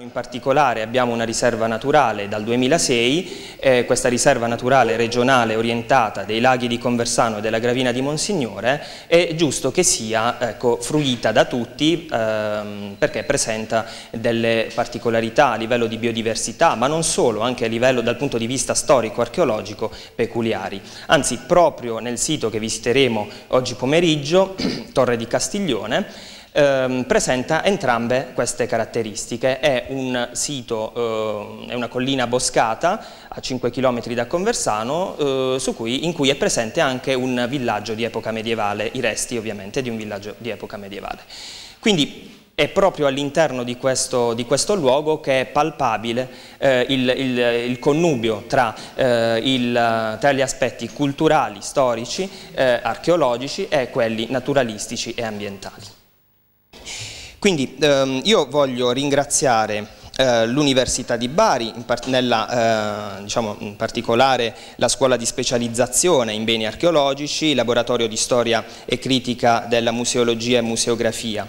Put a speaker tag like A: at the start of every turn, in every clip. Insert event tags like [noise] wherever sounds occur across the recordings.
A: In particolare abbiamo una riserva naturale dal 2006, eh, questa riserva naturale regionale orientata dei laghi di Conversano e della Gravina di Monsignore è giusto che sia ecco, fruita da tutti ehm, perché presenta delle particolarità a livello di biodiversità ma non solo, anche a livello dal punto di vista storico-archeologico peculiari. Anzi proprio nel sito che visiteremo oggi pomeriggio, [clears throat] Torre di Castiglione, ehm, presenta entrambe queste caratteristiche. È un sito, eh, è una collina boscata a 5 km da Conversano, eh, cui, in cui è presente anche un villaggio di epoca medievale, i resti ovviamente di un villaggio di epoca medievale. Quindi è proprio all'interno di, di questo, luogo che è palpabile eh, il, il, il, connubio tra, eh, il, tra, gli aspetti culturali, storici, eh, archeologici e quelli naturalistici e ambientali. Quindi ehm, io voglio ringraziare eh, l'Università di Bari, in, par nella, eh, diciamo, in, particolare la scuola di specializzazione in beni archeologici, il laboratorio di storia e critica della museologia e museografia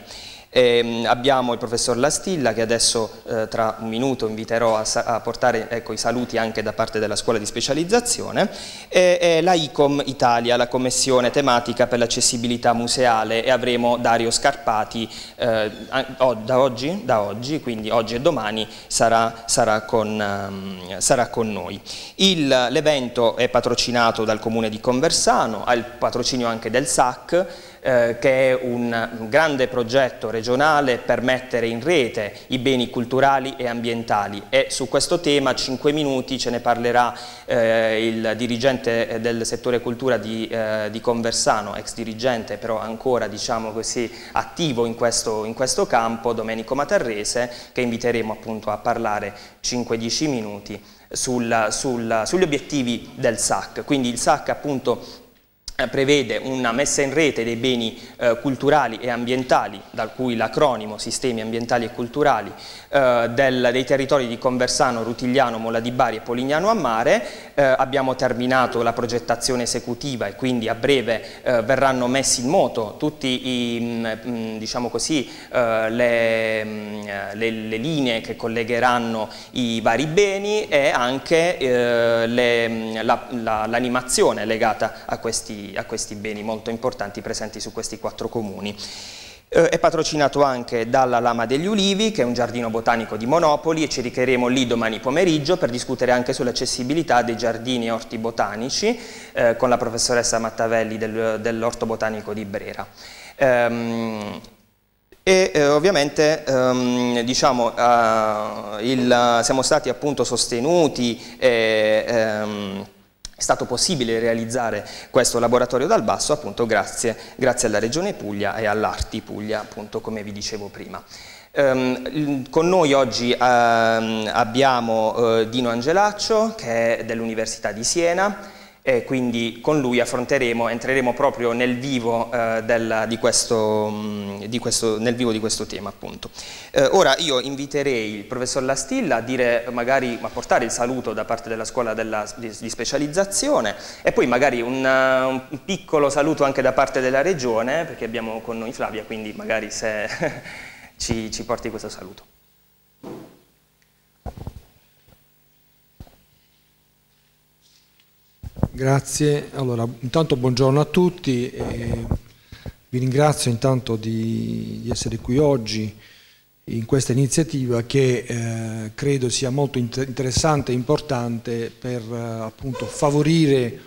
A: e ehm, abbiamo il professor Lastilla che adesso eh, tra un minuto inviterò a, a portare ecco, i saluti anche da parte della scuola di specializzazione e, e la ICOM Italia, la commissione tematica per l'accessibilità museale e avremo Dario Scarpati eh, da, oggi, da, oggi, quindi oggi e domani sarà, sarà, con, um, sarà con, noi. L'evento è patrocinato dal comune di Conversano, ha il patrocinio anche del SAC eh, che è un grande progetto regionale per mettere in rete i beni culturali e ambientali e su questo tema 5 minuti ce ne parlerà eh, il dirigente eh, del settore cultura di, eh, di, Conversano, ex dirigente però ancora diciamo così, attivo in questo, in questo campo, Domenico Matarrese, che inviteremo appunto a parlare 5-10 minuti. Sul, sul, sugli obiettivi del SAC, quindi il SAC appunto eh, prevede una messa in rete dei beni eh, culturali e ambientali, da cui l'acronimo Sistemi ambientali e culturali eh, del, dei territori di Conversano, Rutigliano, Mola di Bari e Polignano a Mare, eh, abbiamo terminato la progettazione esecutiva e quindi a breve eh, verranno messi in moto tutte mm, mm, diciamo eh, le, mm, le, le, linee che collegheranno i vari beni e anche eh, l'animazione la, la, legata a questi, a questi beni molto importanti presenti su questi quattro comuni. Eh, è patrocinato anche dalla Lama degli Ulivi, che è un giardino botanico di Monopoli e ci richeremo lì domani pomeriggio per discutere anche sull'accessibilità dei giardini e orti botanici eh, con la professoressa Mattavelli del, dell'Orto Botanico di Brera. Ehm, e eh, ovviamente ehm, diciamo, eh, il, siamo stati appunto sostenuti e, ehm, è stato possibile realizzare questo laboratorio dal basso appunto grazie, grazie alla Regione Puglia e all'Arti Puglia, appunto come vi dicevo prima. Um, con noi oggi um, abbiamo uh, Dino Angelaccio che è dell'Università di Siena, e quindi con lui affronteremo, entreremo proprio nel vivo, eh, del, di, questo, mm, di, questo, nel vivo di questo, tema appunto. Eh, ora io inviterei il professor Lastilla a, dire, magari, a portare il saluto da parte della scuola della, di, di, specializzazione e poi magari un, eh, un, piccolo saluto anche da parte della regione perché abbiamo con noi Flavia quindi magari se [laughs] ci, ci porti questo saluto.
B: Grazie, allora intanto buongiorno a tutti, vi ringrazio intanto di, di, essere qui oggi in questa iniziativa che eh, credo sia molto inter interessante e importante per eh, appunto favorire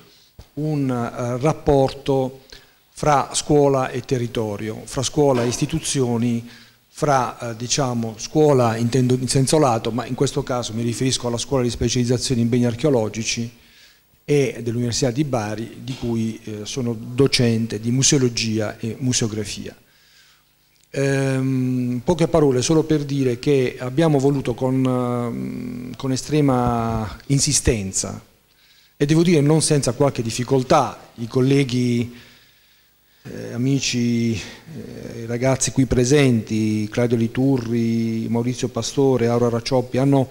B: un eh, rapporto fra scuola e territorio, fra scuola e istituzioni, fra eh, diciamo, scuola intendo in senso lato, ma in questo caso mi riferisco alla scuola di specializzazione in beni archeologici e dell'Università di Bari, di cui eh, sono docente di museologia e museografia. Ehm, poche parole solo per dire che abbiamo voluto con, ehm, con estrema insistenza e devo dire non senza qualche difficoltà i colleghi eh, amici, eh, ragazzi qui presenti, Claudio Liturri, Maurizio Pastore, Aura Racioppi, hanno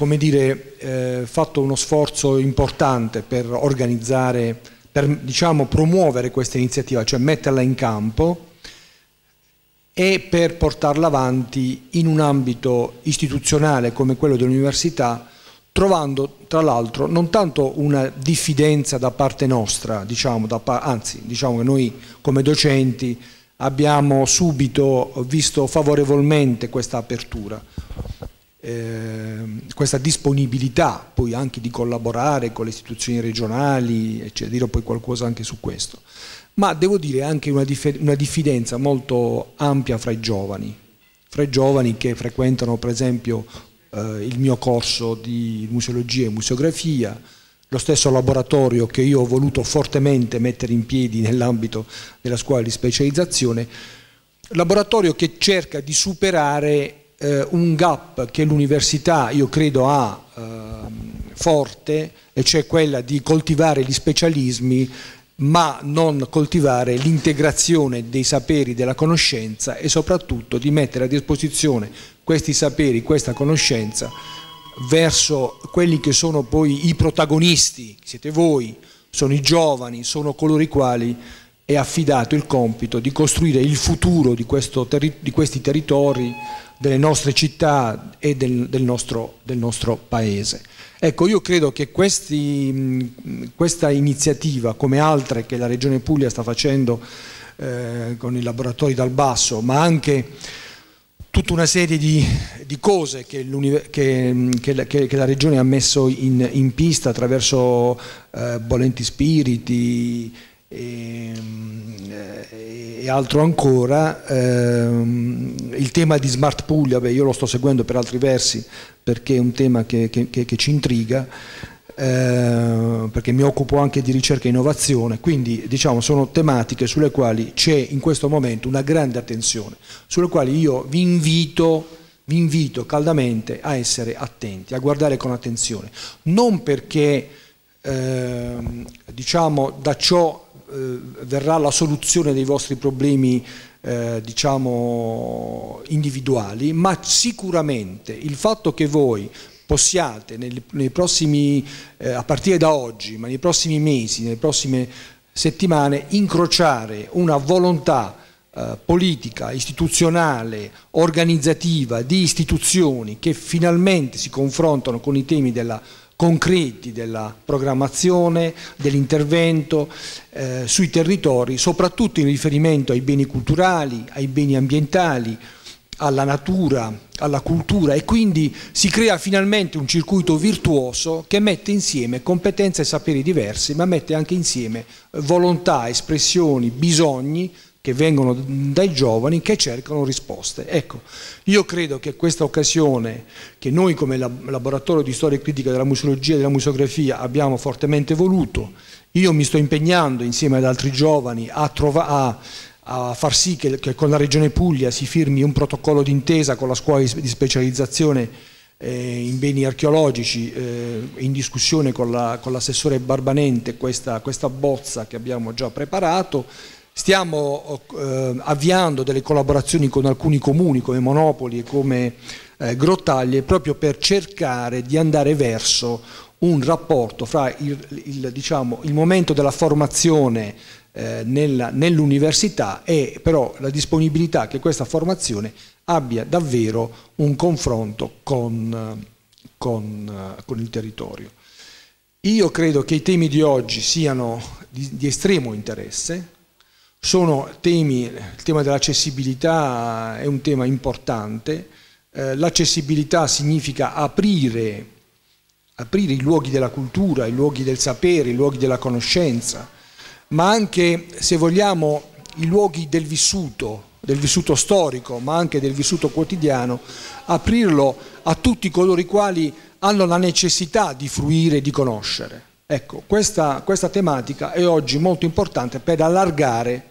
B: come dire, eh, fatto uno sforzo importante per organizzare, per diciamo, promuovere questa iniziativa, cioè metterla in campo e per portarla avanti in un ambito istituzionale come quello dell'università, trovando tra l'altro non tanto una diffidenza da parte nostra, diciamo, da pa anzi diciamo che noi come docenti abbiamo subito visto favorevolmente questa apertura, Ehm, questa disponibilità poi anche di collaborare con le istituzioni regionali, eccetera, dirò poi qualcosa anche su questo, ma devo dire anche una, una diffidenza molto ampia fra i giovani, fra i giovani che frequentano per esempio eh, il mio corso di museologia e museografia, lo stesso laboratorio che io ho voluto fortemente mettere in piedi nell'ambito della scuola di specializzazione, laboratorio che cerca di superare eh, un gap che l'università io credo ha eh, forte e cioè quella di coltivare gli specialismi ma non coltivare l'integrazione dei saperi della conoscenza e soprattutto di mettere a disposizione questi saperi, questa conoscenza verso quelli che sono poi i protagonisti, siete voi, sono i giovani, sono coloro i quali è affidato il compito di costruire il futuro di, terri di questi territori delle nostre città e del, del, nostro, del nostro, paese. Ecco, io credo che questi, questa iniziativa, come altre che la Regione Puglia sta facendo eh, con i laboratori dal basso, ma anche tutta una serie di, di cose che, che, che, che, la Regione ha messo in, in pista attraverso eh, Bolenti Spiriti, e, ehm, eh, e altro ancora ehm, il tema di Smart Puglia, beh, io lo sto seguendo per altri versi perché è un tema che, che, che, che ci intriga eh, perché mi occupo anche di ricerca e innovazione, quindi diciamo sono tematiche sulle quali c'è in questo momento una grande attenzione, sulle quali io vi invito vi invito caldamente a essere attenti, a guardare con attenzione, non perché eh, diciamo da ciò eh, verrà la soluzione dei vostri problemi eh, diciamo individuali, ma sicuramente il fatto che voi possiate nei, nei prossimi, eh, a partire da oggi, ma nei prossimi mesi, nelle prossime settimane, incrociare una volontà eh, politica, istituzionale, organizzativa di istituzioni che finalmente si confrontano con i temi della concreti della programmazione, dell'intervento eh, sui territori, soprattutto in riferimento ai beni culturali, ai beni ambientali, alla natura, alla cultura e quindi si crea finalmente un circuito virtuoso che mette insieme competenze e saperi diversi, ma mette anche insieme volontà, espressioni, bisogni che vengono dai giovani che cercano risposte. Ecco, io credo che questa occasione che noi come laboratorio di storia e critica della museologia e della museografia abbiamo fortemente voluto, io mi sto impegnando insieme ad altri giovani a, trova, a, a far sì che, che, con la Regione Puglia si firmi un protocollo d'intesa con la scuola di specializzazione eh, in beni archeologici, eh, in discussione con, l'assessore la, Barbanente questa, questa bozza che abbiamo già preparato, Stiamo oh, eh, avviando delle collaborazioni con alcuni comuni come Monopoli e come eh, Grottaglie proprio per cercare di andare verso un rapporto fra il, il, diciamo, il momento della formazione eh, nell'università nell e però la disponibilità che questa formazione abbia davvero un confronto con, con, eh, con il territorio. Io credo che i temi di oggi siano di, di estremo interesse, sono temi, il tema dell'accessibilità è un tema importante, eh, l'accessibilità significa aprire, aprire, i luoghi della cultura, i luoghi del sapere, i luoghi della conoscenza, ma anche, se vogliamo, i luoghi del vissuto, del vissuto storico, ma anche del vissuto quotidiano, aprirlo a tutti coloro i quali hanno la necessità di fruire, di conoscere. Ecco, questa, questa tematica è oggi molto importante per allargare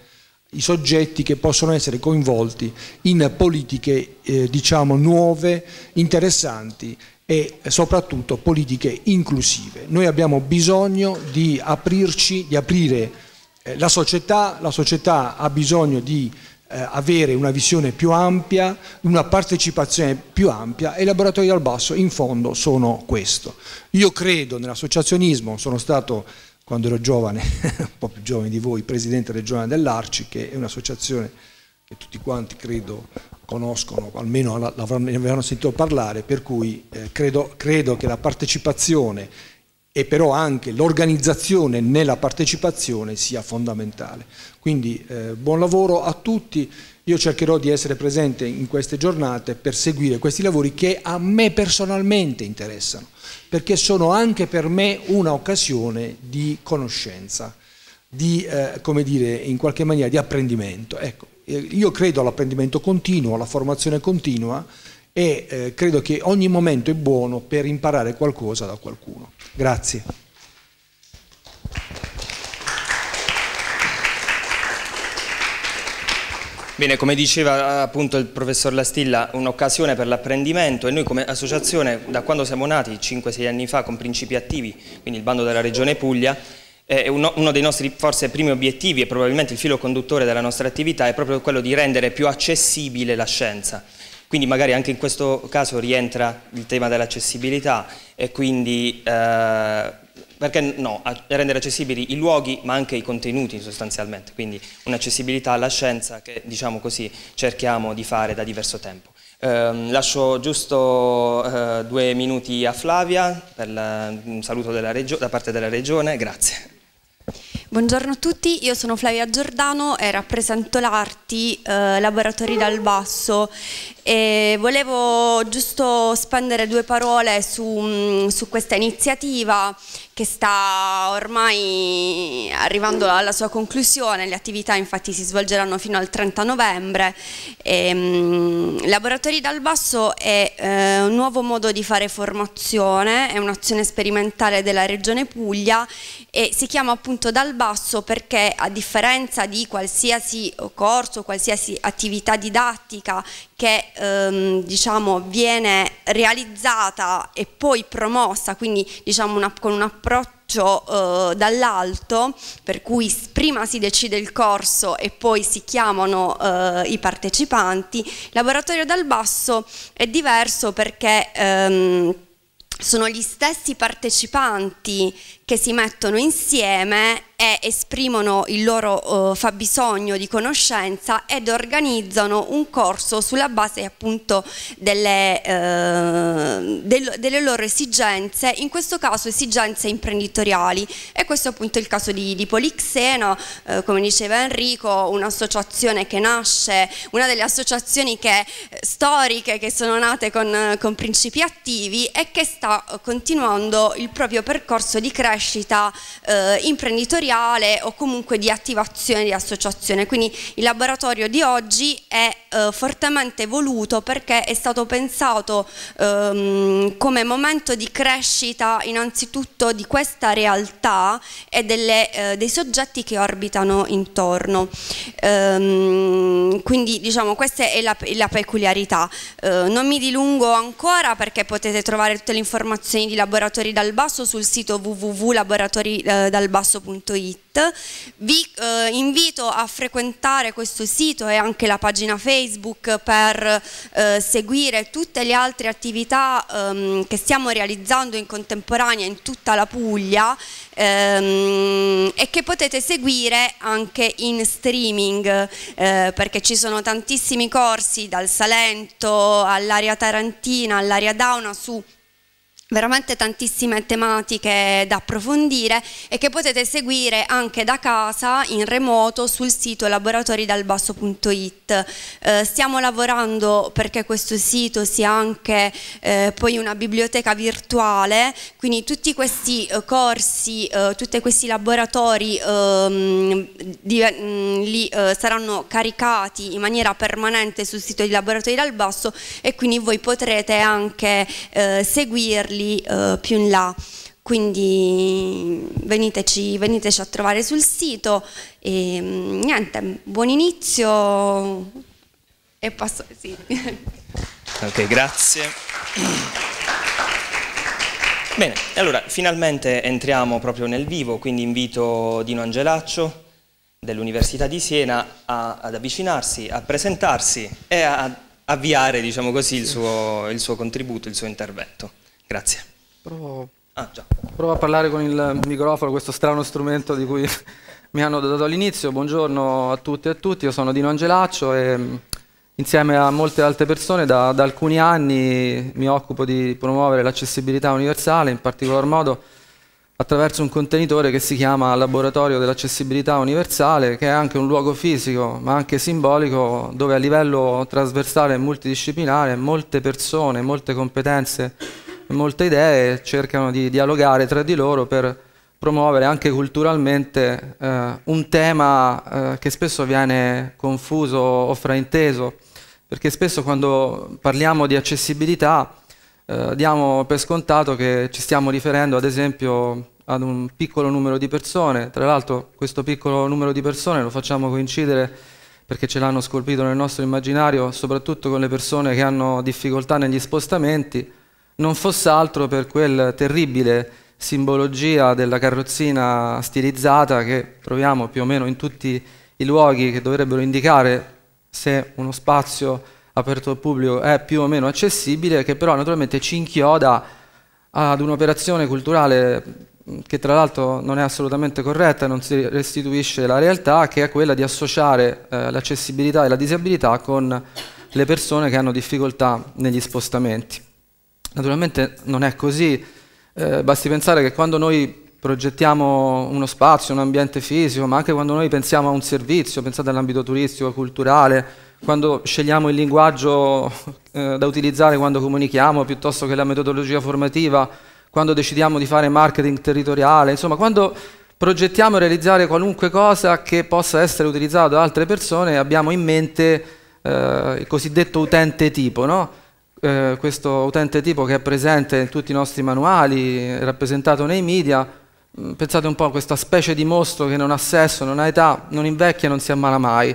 B: i soggetti che possono essere coinvolti in politiche eh, diciamo nuove, interessanti e eh, soprattutto politiche inclusive. Noi abbiamo bisogno di aprirci, di aprire eh, la società, la società ha bisogno di eh, avere una visione più ampia, una partecipazione più ampia e i laboratori dal basso in fondo sono questo. Io credo nell'associazionismo, sono stato quando ero giovane, [laughs] un po' più giovane di voi, presidente regionale dell'Arci, che è un'associazione che tutti quanti credo conoscono, almeno ne avevano sentito parlare, per cui eh, credo, credo che la partecipazione e però anche l'organizzazione nella partecipazione sia fondamentale. Quindi eh, buon lavoro a tutti io cercherò di essere presente in queste giornate per seguire questi lavori che a me personalmente interessano, perché sono anche per me un'occasione di conoscenza, di, eh, come dire, in qualche maniera di apprendimento. Ecco, eh, io credo all'apprendimento continuo, alla formazione continua e eh, credo che ogni momento è buono per imparare qualcosa da qualcuno. Grazie.
A: Bene, come diceva appunto il professor Lastilla, un'occasione per l'apprendimento e noi come associazione da quando siamo nati, 5-6 anni fa, con Principi Attivi, quindi il bando della Regione Puglia, uno, dei nostri forse primi obiettivi e probabilmente il filo conduttore della nostra attività è proprio quello di rendere più accessibile la scienza. Quindi magari anche in questo caso rientra il tema dell'accessibilità e quindi eh, perché no, a rendere accessibili i luoghi ma anche i contenuti sostanzialmente, quindi un'accessibilità alla scienza che diciamo così cerchiamo di fare da diverso tempo. Eh, lascio giusto eh, due minuti a Flavia per la, un saluto da parte della Regione, grazie.
C: Buongiorno a tutti, io sono Flavia Giordano e rappresento l'Arti eh, Laboratori dal Basso e volevo giusto spendere due parole su, mm, su questa iniziativa che sta ormai arrivando alla sua conclusione, le attività infatti si svolgeranno fino al 30 novembre. E, mm, Laboratori dal Basso è eh, un nuovo modo di fare formazione, è un'azione sperimentale della Regione Puglia e si chiama appunto dal basso perché a differenza di qualsiasi corso, qualsiasi attività didattica che ehm, diciamo, viene realizzata e poi promossa, quindi diciamo, una, con un approccio eh, dall'alto, per cui prima si decide il corso e poi si chiamano eh, i partecipanti, il laboratorio dal basso è diverso perché... Ehm, sono gli stessi partecipanti che si mettono insieme e esprimono il loro eh, fabbisogno di conoscenza ed organizzano un corso sulla base appunto delle, eh, del, delle loro esigenze, in questo caso esigenze imprenditoriali e questo è appunto il caso di, di Polixena, eh, come diceva Enrico, un'associazione che nasce, una delle associazioni che, eh, storiche che sono nate con, con principi attivi e che sta continuando il proprio percorso di crescita crescita eh, imprenditoriale o comunque di attivazione di associazione. Quindi il laboratorio di oggi è eh, fortemente voluto perché è stato pensato ehm, come momento di crescita innanzitutto di questa realtà e delle, eh, dei soggetti che orbitano intorno. Ehm, quindi diciamo questa è la, la peculiarità. Eh, non mi dilungo ancora perché potete trovare tutte le informazioni di laboratori dal basso sul sito www www.laboratoridalbasso.it. Eh, Vi eh, invito a frequentare questo sito e anche la pagina Facebook per eh, seguire tutte le altre attività ehm, che stiamo realizzando in contemporanea in tutta la Puglia ehm, e che potete seguire anche in streaming eh, perché ci sono tantissimi corsi dal Salento all'area tarantina, all'area Dauna su veramente tantissime tematiche da approfondire e che potete seguire anche da casa in remoto sul sito laboratoriedalbasso.it. Eh, stiamo lavorando perché questo sito sia anche eh, poi una biblioteca virtuale, quindi tutti questi eh, corsi, eh, tutti questi laboratori ehm, di, mh, mm, li, eh, saranno caricati in maniera permanente sul sito di Laboratori dal Basso e quindi voi potrete anche eh, seguirli portarli eh, più in là. Quindi veniteci, veniteci a trovare sul sito e mm, niente, buon inizio e passo... Sì. [laughs]
A: Ok, grazie. Bene, allora finalmente entriamo proprio nel vivo, quindi invito Dino Angelaccio dell'Università di Siena a, ad avvicinarsi, a presentarsi e a avviare, diciamo così, il suo, il suo contributo, il suo intervento. Grazie.
D: Provo, ah, provo a parlare con il microfono, questo strano strumento di cui [laughs] mi hanno dato all'inizio. Buongiorno a tutti e a tutti, io sono Dino Angelaccio e mm, insieme a molte altre persone da, da alcuni anni mi occupo di promuovere l'accessibilità universale, in particolar modo attraverso un contenitore che si chiama Laboratorio dell'accessibilità universale, che è anche un luogo fisico, ma anche simbolico, dove a livello trasversale e multidisciplinare molte persone, molte competenze molte idee, cercano di dialogare tra di loro per promuovere anche culturalmente eh, un tema eh, che spesso viene confuso o frainteso, perché spesso quando parliamo di accessibilità eh, diamo per scontato che ci stiamo riferendo ad esempio ad un piccolo numero di persone, tra l'altro questo piccolo numero di persone lo facciamo coincidere perché ce l'hanno scolpito nel nostro immaginario, soprattutto con le persone che hanno difficoltà negli spostamenti, non fosse altro per quel terribile simbologia della carrozzina stilizzata che troviamo più o meno in tutti i luoghi che dovrebbero indicare se uno spazio aperto al pubblico è più o meno accessibile, che però naturalmente ci inchioda ad un'operazione culturale che tra l'altro non è assolutamente corretta, non si restituisce la realtà, che è quella di associare eh, l'accessibilità e la disabilità con le persone che hanno difficoltà negli spostamenti. Naturalmente non è così, eh, basti pensare che quando noi progettiamo uno spazio, un ambiente fisico, ma anche quando noi pensiamo a un servizio, pensate all'ambito turistico, culturale, quando scegliamo il linguaggio eh, da utilizzare quando comunichiamo, piuttosto che la metodologia formativa, quando decidiamo di fare marketing territoriale, insomma, quando progettiamo e realizziamo qualunque cosa che possa essere utilizzato da altre persone, abbiamo in mente eh, il cosiddetto utente tipo, no? Eh, questo utente tipo che è presente in tutti i nostri manuali, rappresentato nei media, mm, pensate un po' a questa specie di mostro che non ha sesso, non ha età, non invecchia, non si ammala mai.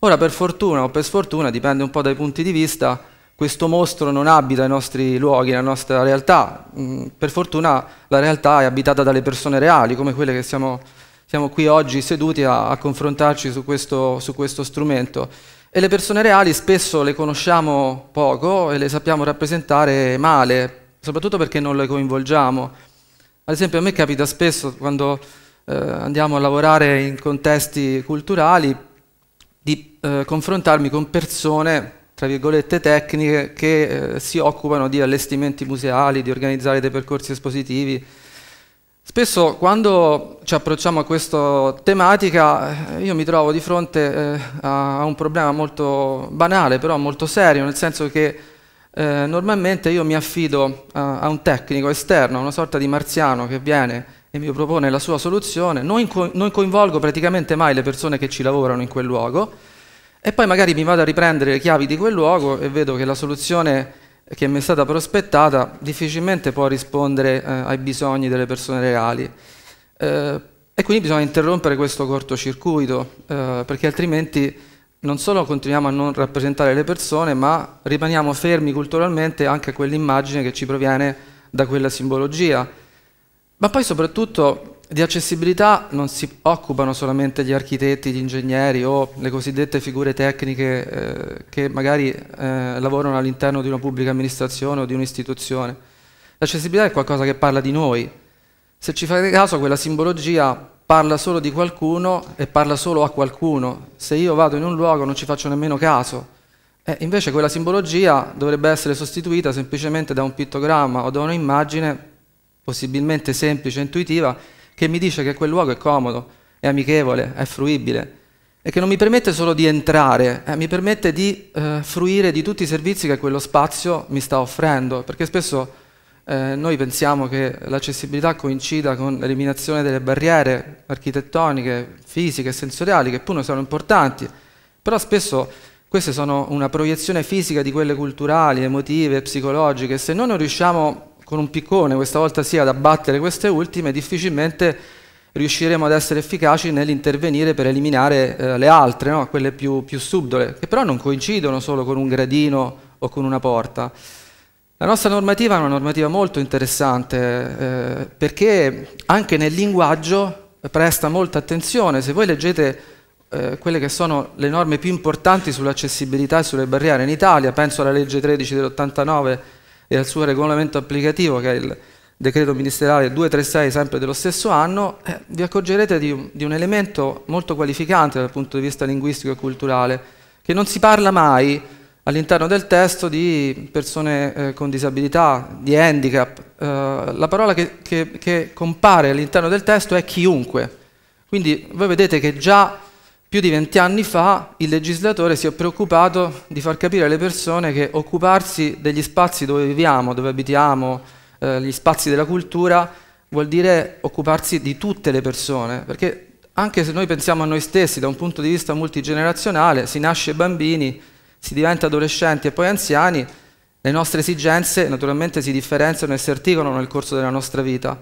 D: Ora per fortuna o per sfortuna, dipende un po' dai punti di vista, questo mostro non abita i nostri luoghi, la nostra realtà. Mm, per fortuna la realtà è abitata dalle persone reali, come quelle che siamo, siamo qui oggi seduti a, a confrontarci su questo, su questo strumento. E le persone reali spesso le conosciamo poco e le sappiamo rappresentare male, soprattutto perché non le coinvolgiamo. Ad esempio a me capita spesso quando eh, andiamo a lavorare in contesti culturali di eh, confrontarmi con persone, tra virgolette, tecniche che eh, si occupano di allestimenti museali, di organizzare dei percorsi espositivi, Spesso quando ci approcciamo a questa tematica eh, io mi trovo di fronte eh, a un problema molto banale, però molto serio, nel senso che eh, normalmente io mi affido a, a, un tecnico esterno, a una sorta di marziano che viene e mi propone la sua soluzione, non, co non coinvolgo praticamente mai le persone che ci lavorano in quel luogo e poi magari mi vado a riprendere le chiavi di quel luogo e vedo che la soluzione che mi è stata prospettata difficilmente può rispondere eh, ai bisogni delle persone reali. Eh, e quindi bisogna interrompere questo cortocircuito, eh, perché altrimenti non solo continuiamo a non rappresentare le persone, ma rimaniamo fermi culturalmente anche a quell'immagine che ci proviene da quella simbologia. Ma poi soprattutto di accessibilità non si occupano solamente gli architetti, gli ingegneri o le cosiddette figure tecniche eh, che magari eh, lavorano all'interno di una pubblica amministrazione o di un'istituzione. L'accessibilità è qualcosa che parla di noi. Se ci fate caso, quella simbologia parla solo di qualcuno e parla solo a qualcuno. Se io vado in un luogo non ci faccio nemmeno caso. Eh, invece quella simbologia dovrebbe essere sostituita semplicemente da un pittogramma o da un'immagine, possibilmente semplice e intuitiva, che mi dice che quel luogo è comodo, è amichevole, è fruibile e che non mi permette solo di entrare, eh, mi permette di eh, fruire di tutti i servizi che quello spazio mi sta offrendo, perché spesso eh, noi pensiamo che l'accessibilità coincida con l'eliminazione delle barriere architettoniche, fisiche e sensoriali, che pure sono importanti, però spesso queste sono una proiezione fisica di quelle culturali, emotive, psicologiche, se noi non riusciamo con un piccone, questa volta sì, ad abbattere queste ultime, difficilmente riusciremo ad essere efficaci nell'intervenire per eliminare eh, le altre, no? quelle più, più subdole, che però non coincidono solo con un gradino o con una porta. La nostra normativa è una normativa molto interessante eh, perché anche nel linguaggio presta molta attenzione. Se voi leggete eh, quelle che sono le norme più importanti sull'accessibilità e sulle barriere in Italia, penso alla legge 13 dell'89 e al suo regolamento applicativo, che è il decreto ministeriale 236 sempre dello stesso anno, eh, vi accorgerete di, di un elemento molto qualificante dal punto di vista linguistico e culturale, che non si parla mai all'interno del testo di persone eh, con disabilità, di handicap. Eh, la parola che, che, che compare all'interno del testo è chiunque. Quindi voi vedete che già più di vent'anni fa il legislatore si è preoccupato di far capire alle persone che occuparsi degli spazi dove viviamo, dove abitiamo, eh, gli spazi della cultura, vuol dire occuparsi di tutte le persone, perché anche se noi pensiamo a noi stessi da un punto di vista multigenerazionale, si nasce bambini, si diventa adolescenti e poi anziani, le nostre esigenze naturalmente si differenziano e si articolano nel corso della nostra vita.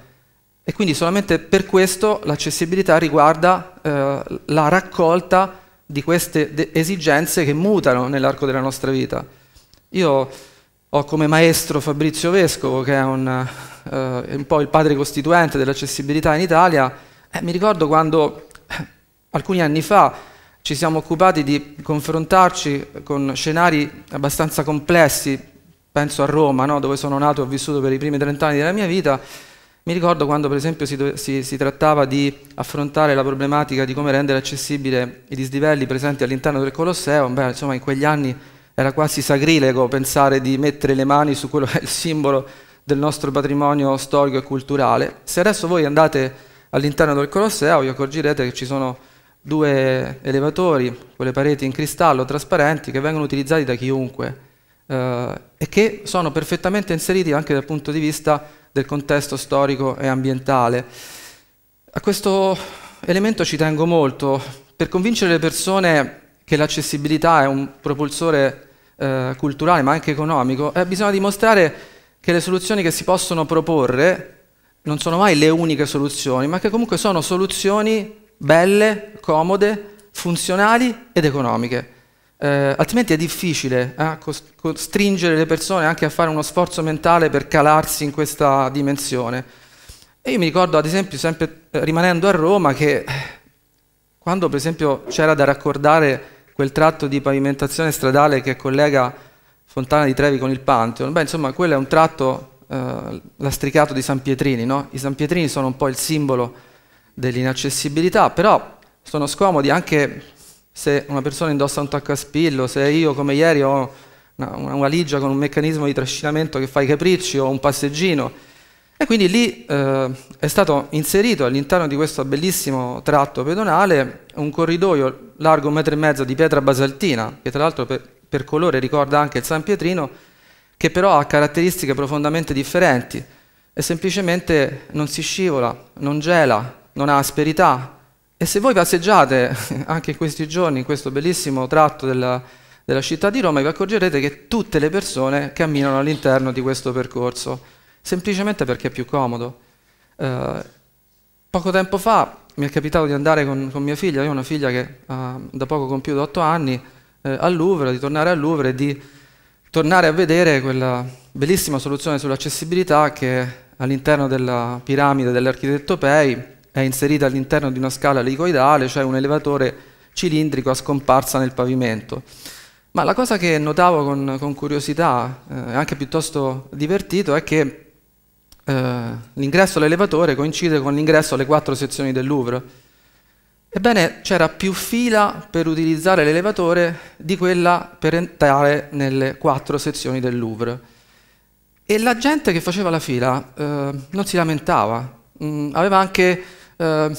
D: E quindi solamente per questo l'accessibilità riguarda eh, la raccolta di queste esigenze che mutano nell'arco della nostra vita. Io ho come maestro Fabrizio Vescovo, che è un, eh, un po' il padre costituente dell'accessibilità in Italia, eh, mi ricordo quando eh, alcuni anni fa ci siamo occupati di confrontarci con scenari abbastanza complessi, penso a Roma, no? dove sono nato e ho vissuto per i primi 30 anni della mia vita, mi ricordo quando per esempio si, si, si, trattava di affrontare la problematica di come rendere accessibile i dislivelli presenti all'interno del Colosseo, beh, insomma in quegli anni era quasi sacrilego pensare di mettere le mani su quello [laughs] che è il simbolo del nostro patrimonio storico e culturale. Se adesso voi andate all'interno del Colosseo vi accorgerete che ci sono due elevatori, quelle pareti in cristallo trasparenti che vengono utilizzati da chiunque eh, e che sono perfettamente inseriti anche dal punto di vista del contesto storico e ambientale. A questo elemento ci tengo molto per convincere le persone che l'accessibilità è un propulsore eh, culturale ma anche economico, eh, bisogna dimostrare che le soluzioni che si possono proporre non sono mai le uniche soluzioni, ma che comunque sono soluzioni belle, comode, funzionali ed economiche. Eh, altrimenti è difficile eh, costringere le persone anche a fare uno sforzo mentale per calarsi in questa dimensione. E io mi ricordo, ad esempio, sempre eh, rimanendo a Roma, che eh, quando per esempio c'era da raccordare quel tratto di pavimentazione stradale che collega Fontana di Trevi con il Pantheon, beh, insomma, quello è un tratto eh, lastricato di San Pietrini, no? I San Pietrini sono un po' il simbolo dell'inaccessibilità, però sono scomodi anche se una persona indossa un taccaspillo, se io come ieri ho una, una ligia con un meccanismo di trascinamento che fa i capricci o un passeggino. E quindi lì eh, è stato inserito all'interno di questo bellissimo tratto pedonale un corridoio largo un metro e mezzo di pietra basaltina, che tra l'altro per, per colore ricorda anche il San Pietrino, che però ha caratteristiche profondamente differenti e semplicemente non si scivola, non gela, non ha asperità, e se voi passeggiate [laughs] anche in questi giorni in questo bellissimo tratto della, della città di Roma, vi accorgerete che tutte le persone camminano all'interno di questo percorso, semplicemente perché è più comodo. Eh, poco tempo fa mi è capitato di andare con, con mia figlia, io ho una figlia che ha eh, da poco compiuto 8 anni, eh, al Louvre, di tornare al Louvre e di tornare a vedere quella bellissima soluzione sull'accessibilità che all'interno della piramide dell'architetto Pei è inserita all'interno di una scala elicoidale, cioè un elevatore cilindrico a scomparsa nel pavimento. Ma la cosa che notavo con, con curiosità, e eh, anche piuttosto divertito, è che eh, l'ingresso all'elevatore coincide con l'ingresso alle quattro sezioni del Louvre. Ebbene, c'era più fila per utilizzare l'elevatore di quella per entrare nelle quattro sezioni del Louvre. E la gente che faceva la fila eh, non si lamentava, mm, aveva anche Ehm,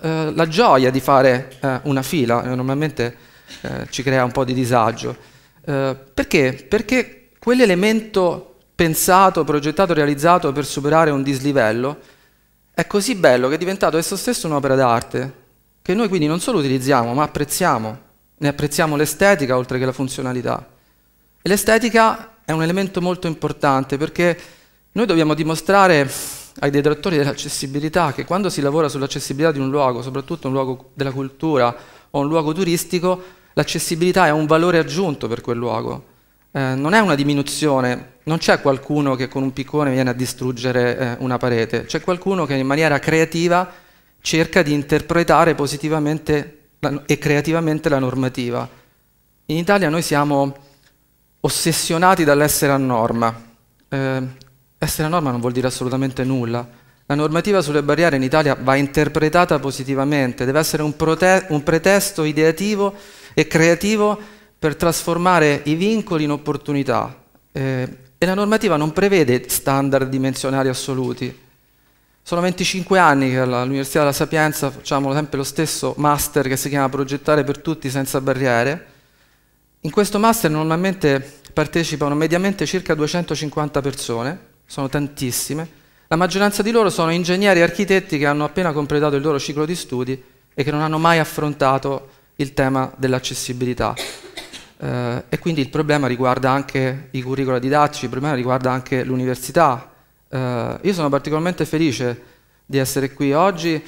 D: eh, la gioia di fare eh, una fila, eh, normalmente eh, ci crea un po' di disagio. perché? Perché quell'elemento pensato, progettato, realizzato per superare un dislivello è così bello che è diventato esso stesso un'opera d'arte, che noi quindi non solo utilizziamo, ma apprezziamo. Ne apprezziamo l'estetica oltre che la funzionalità. E l'estetica è un elemento molto importante perché noi dobbiamo dimostrare ai detrattori dell'accessibilità che quando si lavora sull'accessibilità di un luogo, soprattutto un luogo della cultura o un luogo turistico, l'accessibilità è un valore aggiunto per quel luogo. Eh, non è una diminuzione, non c'è qualcuno che con un piccone viene a distruggere eh, una parete, c'è qualcuno che in maniera creativa cerca di interpretare positivamente e creativamente la normativa. In Italia noi siamo ossessionati dall'essere a norma. Eh, essere norma non vuol dire assolutamente nulla. La normativa sulle barriere in Italia va interpretata positivamente, deve essere un, un pretesto ideativo e creativo per trasformare i vincoli in opportunità. Eh, e la normativa non prevede standard dimensionali assoluti. Sono 25 anni che all'Università della Sapienza facciamo sempre lo stesso master che si chiama Progettare per tutti senza barriere. In questo master normalmente partecipano mediamente circa 250 persone sono tantissime, la maggioranza di loro sono ingegneri e architetti che hanno appena completato il loro ciclo di studi e che non hanno mai affrontato il tema dell'accessibilità. Eh, e quindi il problema riguarda anche i curricula didattici, il problema riguarda anche l'università. Eh, io sono particolarmente felice di essere qui oggi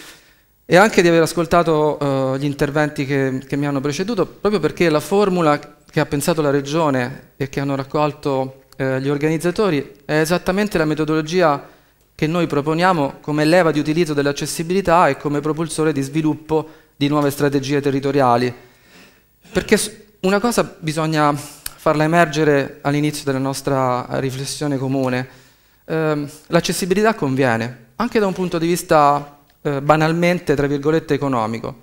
D: e anche di aver ascoltato eh, gli interventi che, che mi hanno preceduto, proprio perché la formula che ha pensato la Regione e che hanno raccolto eh, gli organizzatori è esattamente la metodologia che noi proponiamo come leva di utilizzo dell'accessibilità e come propulsore di sviluppo di nuove strategie territoriali. Perché una cosa bisogna farla emergere all'inizio della nostra riflessione comune. Eh, l'accessibilità conviene, anche da un punto di vista eh, banalmente, tra virgolette, economico.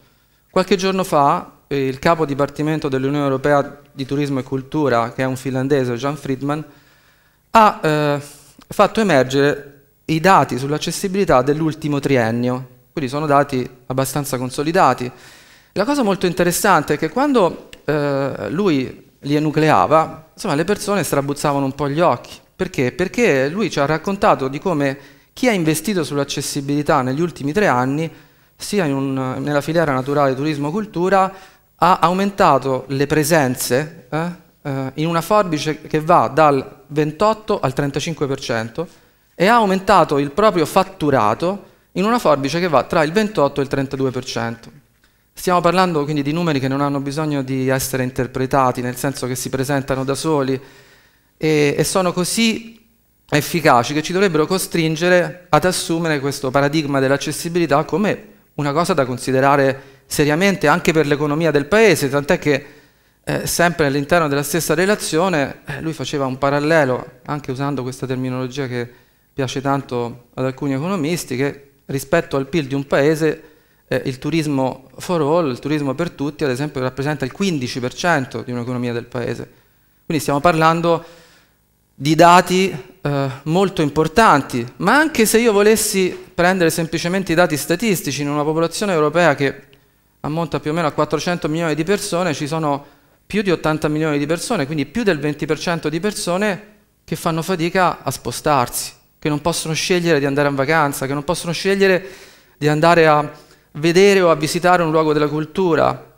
D: Qualche giorno fa eh, il capo dipartimento dell'Unione Europea di Turismo e Cultura, che è un finlandese, Jan Friedman, ha eh, fatto emergere i dati sull'accessibilità dell'ultimo triennio, quindi sono dati abbastanza consolidati. La cosa molto interessante è che quando eh, lui li enucleava, insomma, le persone strabuzzavano un po' gli occhi. Perché? Perché lui ci ha raccontato di come chi ha investito sull'accessibilità negli ultimi tre anni, sia un, nella filiera naturale turismo-cultura, ha aumentato le presenze eh, eh, in una forbice che va dal 28 al 35% e ha aumentato il proprio fatturato in una forbice che va tra il 28 e il 32%. Stiamo parlando quindi di numeri che non hanno bisogno di essere interpretati, nel senso che si presentano da soli e, e sono così efficaci che ci dovrebbero costringere ad assumere questo paradigma dell'accessibilità come una cosa da considerare seriamente anche per l'economia del paese, tant'è che eh, sempre all'interno della stessa relazione, eh, lui faceva un parallelo, anche usando questa terminologia che piace tanto ad alcuni economisti, che rispetto al PIL di un paese eh, il turismo for all, il turismo per tutti, ad esempio rappresenta il 15% di un'economia del paese. Quindi stiamo parlando di dati eh, molto importanti, ma anche se io volessi prendere semplicemente i dati statistici in una popolazione europea che ammonta più o meno a 400 milioni di persone, ci sono più di 80 milioni di persone, quindi più del 20% di persone che fanno fatica a spostarsi, che non possono scegliere di andare in vacanza, che non possono scegliere di andare a vedere o a visitare un luogo della cultura.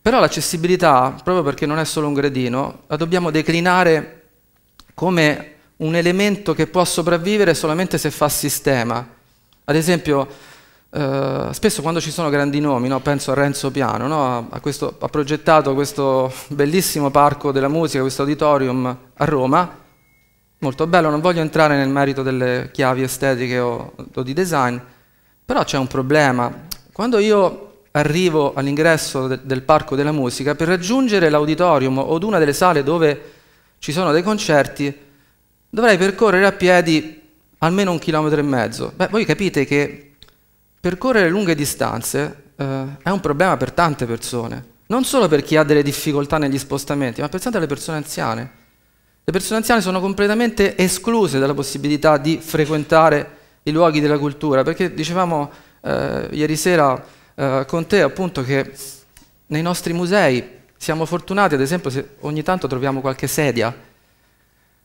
D: Però l'accessibilità, proprio perché non è solo un gradino, la dobbiamo declinare come un elemento che può sopravvivere solamente se fa sistema. Ad esempio, eh, spesso quando ci sono grandi nomi, no? penso a Renzo Piano, no? ha, questo, ha, progettato questo bellissimo parco della musica, questo auditorium a Roma, molto bello, non voglio entrare nel merito delle chiavi estetiche o, o di design, però c'è un problema. Quando io arrivo all'ingresso de del parco della musica, per raggiungere l'auditorium o una delle sale dove ci sono dei concerti, dovrei percorrere a piedi almeno un chilometro e mezzo. Beh, voi capite che Percorrere lunghe distanze eh, è un problema per tante persone, non solo per chi ha delle difficoltà negli spostamenti, ma pensate alle persone anziane. Le persone anziane sono completamente escluse dalla possibilità di frequentare i luoghi della cultura, perché dicevamo eh, ieri sera eh, con te appunto che nei nostri musei siamo fortunati, ad esempio, se ogni tanto troviamo qualche sedia,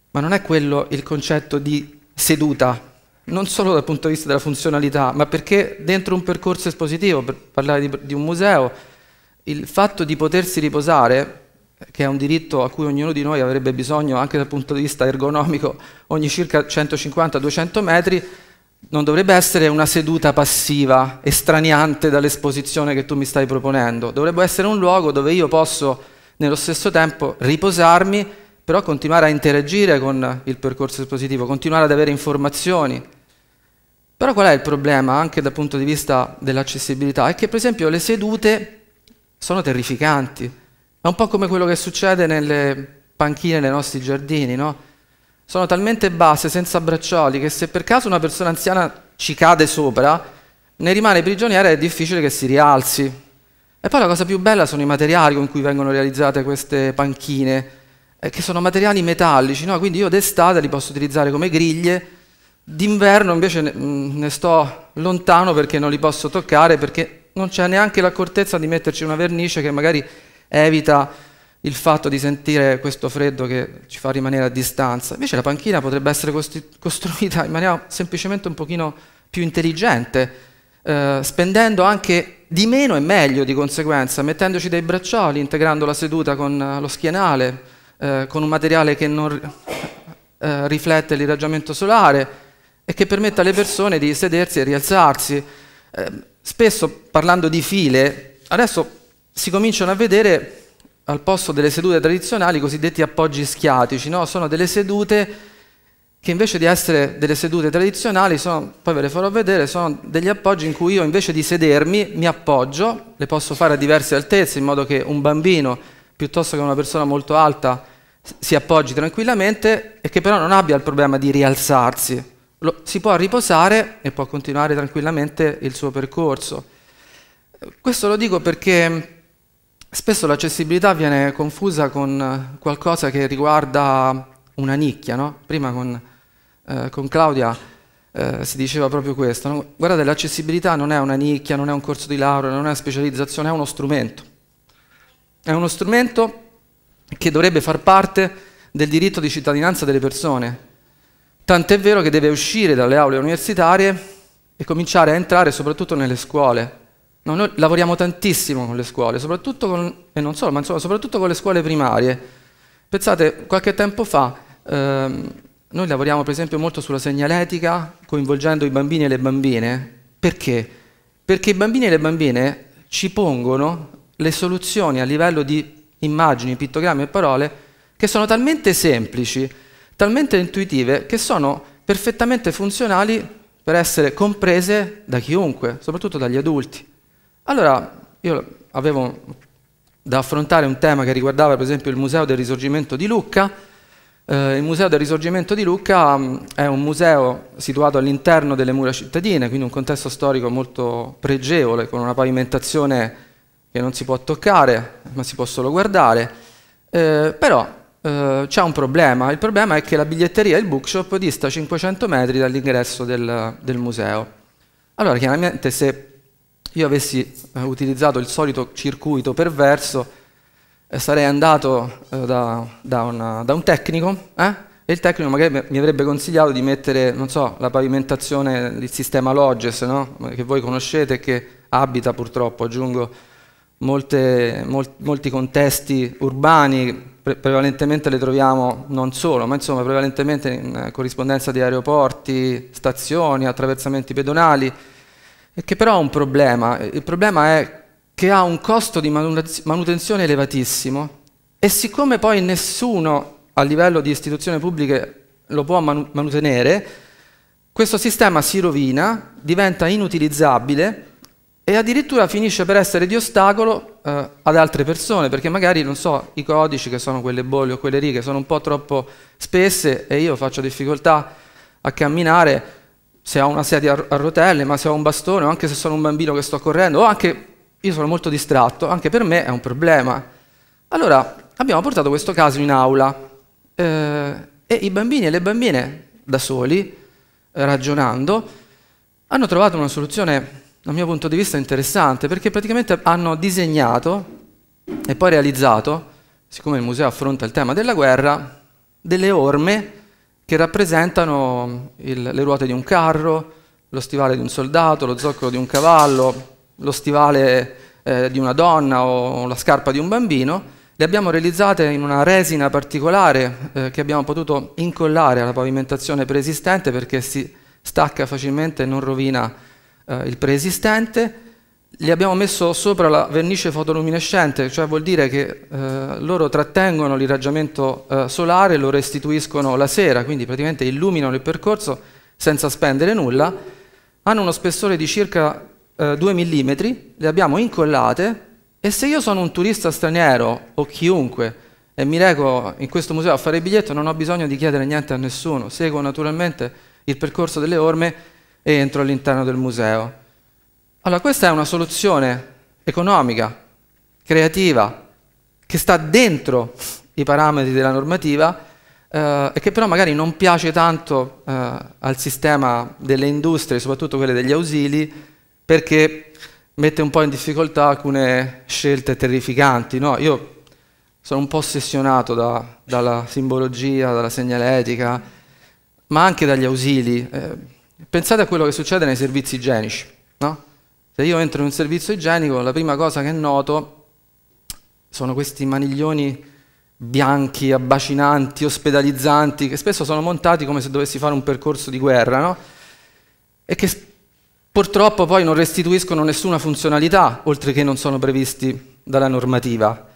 D: ma non è quello il concetto di seduta non solo dal punto di vista della funzionalità, ma perché dentro un percorso espositivo, per parlare di, di un museo, il fatto di potersi riposare, che è un diritto a cui ognuno di noi avrebbe bisogno anche dal punto di vista ergonomico, ogni circa 150-200 metri, non dovrebbe essere una seduta passiva, estraniante dall'esposizione che tu mi stai proponendo, dovrebbe essere un luogo dove io posso nello stesso tempo riposarmi però continuare a interagire con il percorso espositivo, continuare ad avere informazioni. Però qual è il problema anche dal punto di vista dell'accessibilità? È che per esempio le sedute sono terrificanti, è un po' come quello che succede nelle panchine dei nostri giardini, no? Sono talmente basse, senza braccioli, che se per caso una persona anziana ci cade sopra, ne rimane prigioniera e è difficile che si rialzi. E poi la cosa più bella sono i materiali con cui vengono realizzate queste panchine, eh, che sono materiali metallici, no? quindi io d'estate li posso utilizzare come griglie, d'inverno invece ne, mm, ne sto lontano perché non li posso toccare, perché non c'è neanche l'accortezza di metterci una vernice che magari evita il fatto di sentire questo freddo che ci fa rimanere a distanza. Invece la panchina potrebbe essere costruita in maniera semplicemente un pochino più intelligente, eh, spendendo anche di meno e meglio di conseguenza, mettendoci dei braccioli, integrando la seduta con eh, lo schienale, eh, con un materiale che non eh, riflette l'irraggiamento solare e che permetta alle persone di sedersi e rialzarsi. Eh, spesso parlando di file, adesso si cominciano a vedere al posto delle sedute tradizionali i cosiddetti appoggi schiatici, no? sono delle sedute che invece di essere delle sedute tradizionali, sono, poi ve le farò vedere, sono degli appoggi in cui io invece di sedermi mi appoggio, le posso fare a diverse altezze in modo che un bambino piuttosto che una persona molto alta si appoggi tranquillamente e che però non abbia il problema di rialzarsi. Lo, si può riposare e può continuare tranquillamente il suo percorso. Questo lo dico perché mm, spesso l'accessibilità viene confusa con eh, qualcosa che riguarda una nicchia. No? Prima con, eh, con Claudia eh, si diceva proprio questo. No? Guardate, l'accessibilità non è una nicchia, non è un corso di laurea, non è una specializzazione, è uno strumento. È uno strumento che dovrebbe far parte del diritto di cittadinanza delle persone. Tant'è vero che deve uscire dalle aule universitarie e cominciare a entrare soprattutto nelle scuole. No, noi lavoriamo tantissimo con le scuole, soprattutto con, e non solo, ma insomma, soprattutto con le scuole primarie. Pensate, qualche tempo fa ehm, noi lavoriamo per esempio molto sulla segnaletica, coinvolgendo i bambini e le bambine. Perché? Perché i bambini e le bambine ci pongono le soluzioni a livello di immagini, pittogrammi e parole che sono talmente semplici, talmente intuitive, che sono perfettamente funzionali per essere comprese da chiunque, soprattutto dagli adulti. Allora, io avevo da affrontare un tema che riguardava per esempio il Museo del Risorgimento di Lucca. Eh, il Museo del Risorgimento di Lucca è un museo situato all'interno delle mura cittadine, quindi un contesto storico molto pregevole, con una pavimentazione che non si può toccare, ma si può solo guardare, eh, però eh, c'è un problema, il problema è che la biglietteria e il bookshop dista 500 metri dall'ingresso del, del, museo. Allora chiaramente se io avessi eh, utilizzato il solito circuito perverso eh, sarei andato eh, da, da, una, da, un tecnico eh? e il tecnico magari mi avrebbe consigliato di mettere, non so, la pavimentazione il sistema Loges, no? che voi conoscete e che abita purtroppo, aggiungo, molte, mol, molti contesti urbani, pre prevalentemente le troviamo non solo, ma insomma prevalentemente in corrispondenza di aeroporti, stazioni, attraversamenti pedonali, e che però ha un problema. Il problema è che ha un costo di manutenzione elevatissimo e siccome poi nessuno a livello di istituzioni pubbliche lo può manutenere, questo sistema si rovina, diventa inutilizzabile e addirittura finisce per essere di ostacolo eh, ad altre persone, perché magari, non so, i codici che sono quelle bolle o quelle righe sono un po' troppo spesse e io faccio difficoltà a camminare se ho una sedia a rotelle, ma se ho un bastone, o anche se sono un bambino che sto correndo, o anche io sono molto distratto, anche per me è un problema. Allora, abbiamo portato questo caso in aula eh, e i bambini e le bambine da soli, ragionando, hanno trovato una soluzione dal mio punto di vista interessante, perché praticamente hanno disegnato e poi realizzato, siccome il museo affronta il tema della guerra, delle orme che rappresentano il, le ruote di un carro, lo stivale di un soldato, lo zoccolo di un cavallo, lo stivale eh, di una donna o la scarpa di un bambino. Le abbiamo realizzate in una resina particolare eh, che abbiamo potuto incollare alla pavimentazione preesistente perché si stacca facilmente e non rovina eh, il preesistente, li abbiamo messo sopra la vernice fotoluminescente, cioè vuol dire che eh, loro trattengono l'irraggiamento eh, solare, lo restituiscono la sera, quindi praticamente illuminano il percorso senza spendere nulla, hanno uno spessore di circa 2 eh, mm, le abbiamo incollate e se io sono un turista straniero o chiunque e mi reco in questo museo a fare il biglietto non ho bisogno di chiedere niente a nessuno, seguo naturalmente il percorso delle orme e entro all'interno del museo. Allora questa è una soluzione economica, creativa, che sta dentro i parametri della normativa eh, e che però magari non piace tanto eh, al sistema delle industrie, soprattutto quelle degli ausili, perché mette un po' in difficoltà alcune scelte terrificanti. No? Io sono un po' ossessionato da, dalla simbologia, dalla segnaletica, ma anche dagli ausili. Eh, Pensate a quello che succede nei servizi igienici, no? Se io entro in un servizio igienico, la prima cosa che noto sono questi maniglioni bianchi, abbacinanti, ospedalizzanti, che spesso sono montati come se dovessi fare un percorso di guerra, no? E che purtroppo poi non restituiscono nessuna funzionalità, oltre che non sono previsti dalla normativa.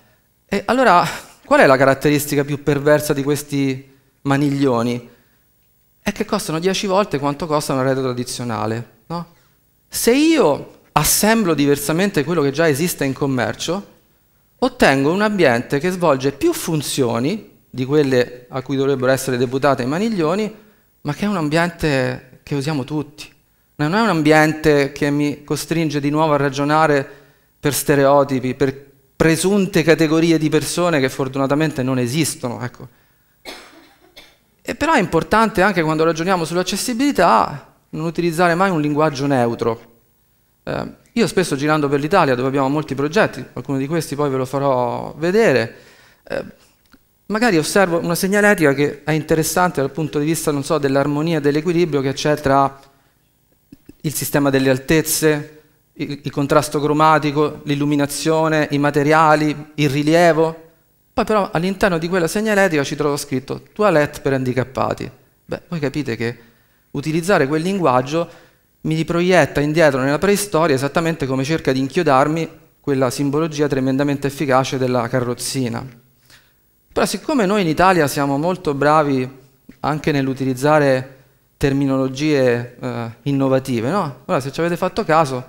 D: E allora, qual è la caratteristica più perversa di questi maniglioni? è che costano 10 volte quanto costa una rete tradizionale. No? Se io assemblo diversamente quello che già esiste in commercio, ottengo un ambiente che svolge più funzioni di quelle a cui dovrebbero essere deputate i maniglioni, ma che è un ambiente che usiamo tutti. Non è un ambiente che mi costringe di nuovo a ragionare per stereotipi, per presunte categorie di persone che fortunatamente non esistono. Ecco. E eh, però è importante anche quando ragioniamo sull'accessibilità non utilizzare mai un linguaggio neutro. Eh, io spesso girando per l'Italia, dove abbiamo molti progetti, alcuni di questi poi ve lo farò vedere, eh, magari osservo una segnaletica che è interessante dal punto di vista, so, dell'armonia, dell'equilibrio che c'è tra il sistema delle altezze, il, il contrasto cromatico, l'illuminazione, i materiali, il rilievo, poi però all'interno di quella segnaletica ci trovo scritto toilette per handicappati. Beh, voi capite che utilizzare quel linguaggio mi riproietta indietro nella preistoria esattamente come cerca di inchiodarmi quella simbologia tremendamente efficace della carrozzina. Però siccome noi in Italia siamo molto bravi anche nell'utilizzare terminologie eh, innovative, no? Ora se ci avete fatto caso,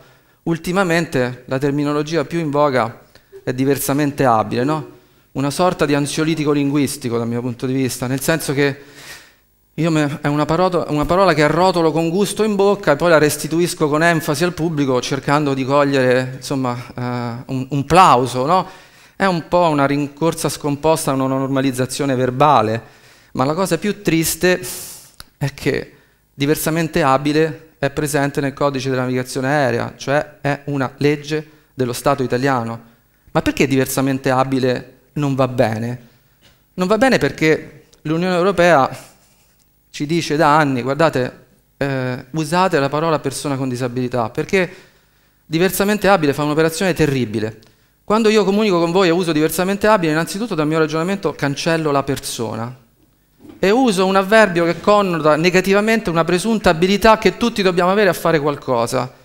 D: ultimamente la terminologia più in voga è diversamente abile, no? una sorta di ansiolitico linguistico dal mio punto di vista, nel senso che me, è una parola, una parola che arrotolo con gusto in bocca e poi la restituisco con enfasi al pubblico cercando di cogliere insomma, uh, un, un, plauso. No? È un po' una rincorsa scomposta una normalizzazione verbale, ma la cosa più triste è che diversamente abile è presente nel codice della navigazione aerea, cioè è una legge dello Stato italiano. Ma perché diversamente abile non va bene? Non va bene perché l'Unione Europea ci dice da anni, guardate, eh, usate la parola persona con disabilità, perché diversamente abile fa un'operazione terribile. Quando io comunico con voi e uso diversamente abile, innanzitutto dal mio ragionamento cancello la persona e uso un avverbio che connota negativamente una presunta abilità che tutti dobbiamo avere a fare qualcosa.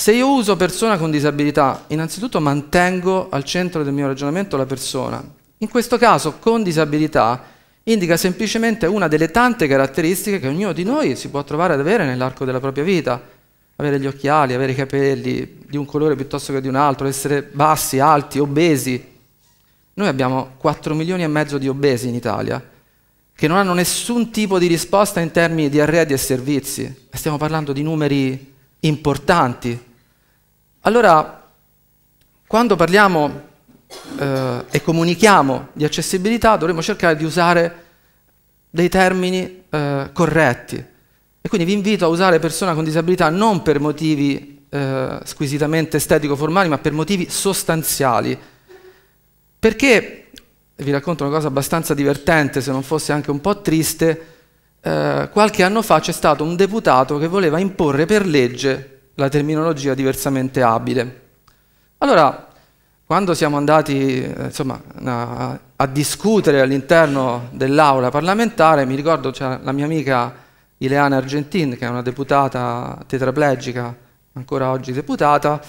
D: Se io uso persona con disabilità, innanzitutto mantengo al centro del mio ragionamento la persona. In questo caso, con disabilità, indica semplicemente una delle tante caratteristiche che ognuno di noi si può trovare ad avere nell'arco della propria vita. Avere gli occhiali, avere i capelli di un colore piuttosto che di un altro, essere bassi, alti, obesi. Noi abbiamo 4 milioni e mezzo di obesi in Italia, che non hanno nessun tipo di risposta in termini di arredi e servizi. Stiamo parlando di numeri importanti. Allora, quando parliamo eh, e comunichiamo di accessibilità, dovremmo cercare di usare dei termini eh, corretti. E quindi vi invito a usare persona con disabilità non per motivi eh, squisitamente estetico-formali, ma per motivi sostanziali. Perché, vi racconto una cosa abbastanza divertente, se non fosse anche un po' triste, eh, qualche anno fa c'è stato un deputato che voleva imporre per legge la terminologia diversamente abile. Allora, quando siamo andati eh, insomma, a, a, discutere all'interno dell'aula parlamentare, mi ricordo c'era la mia amica Ileana Argentin, che è una deputata tetraplegica, ancora oggi deputata,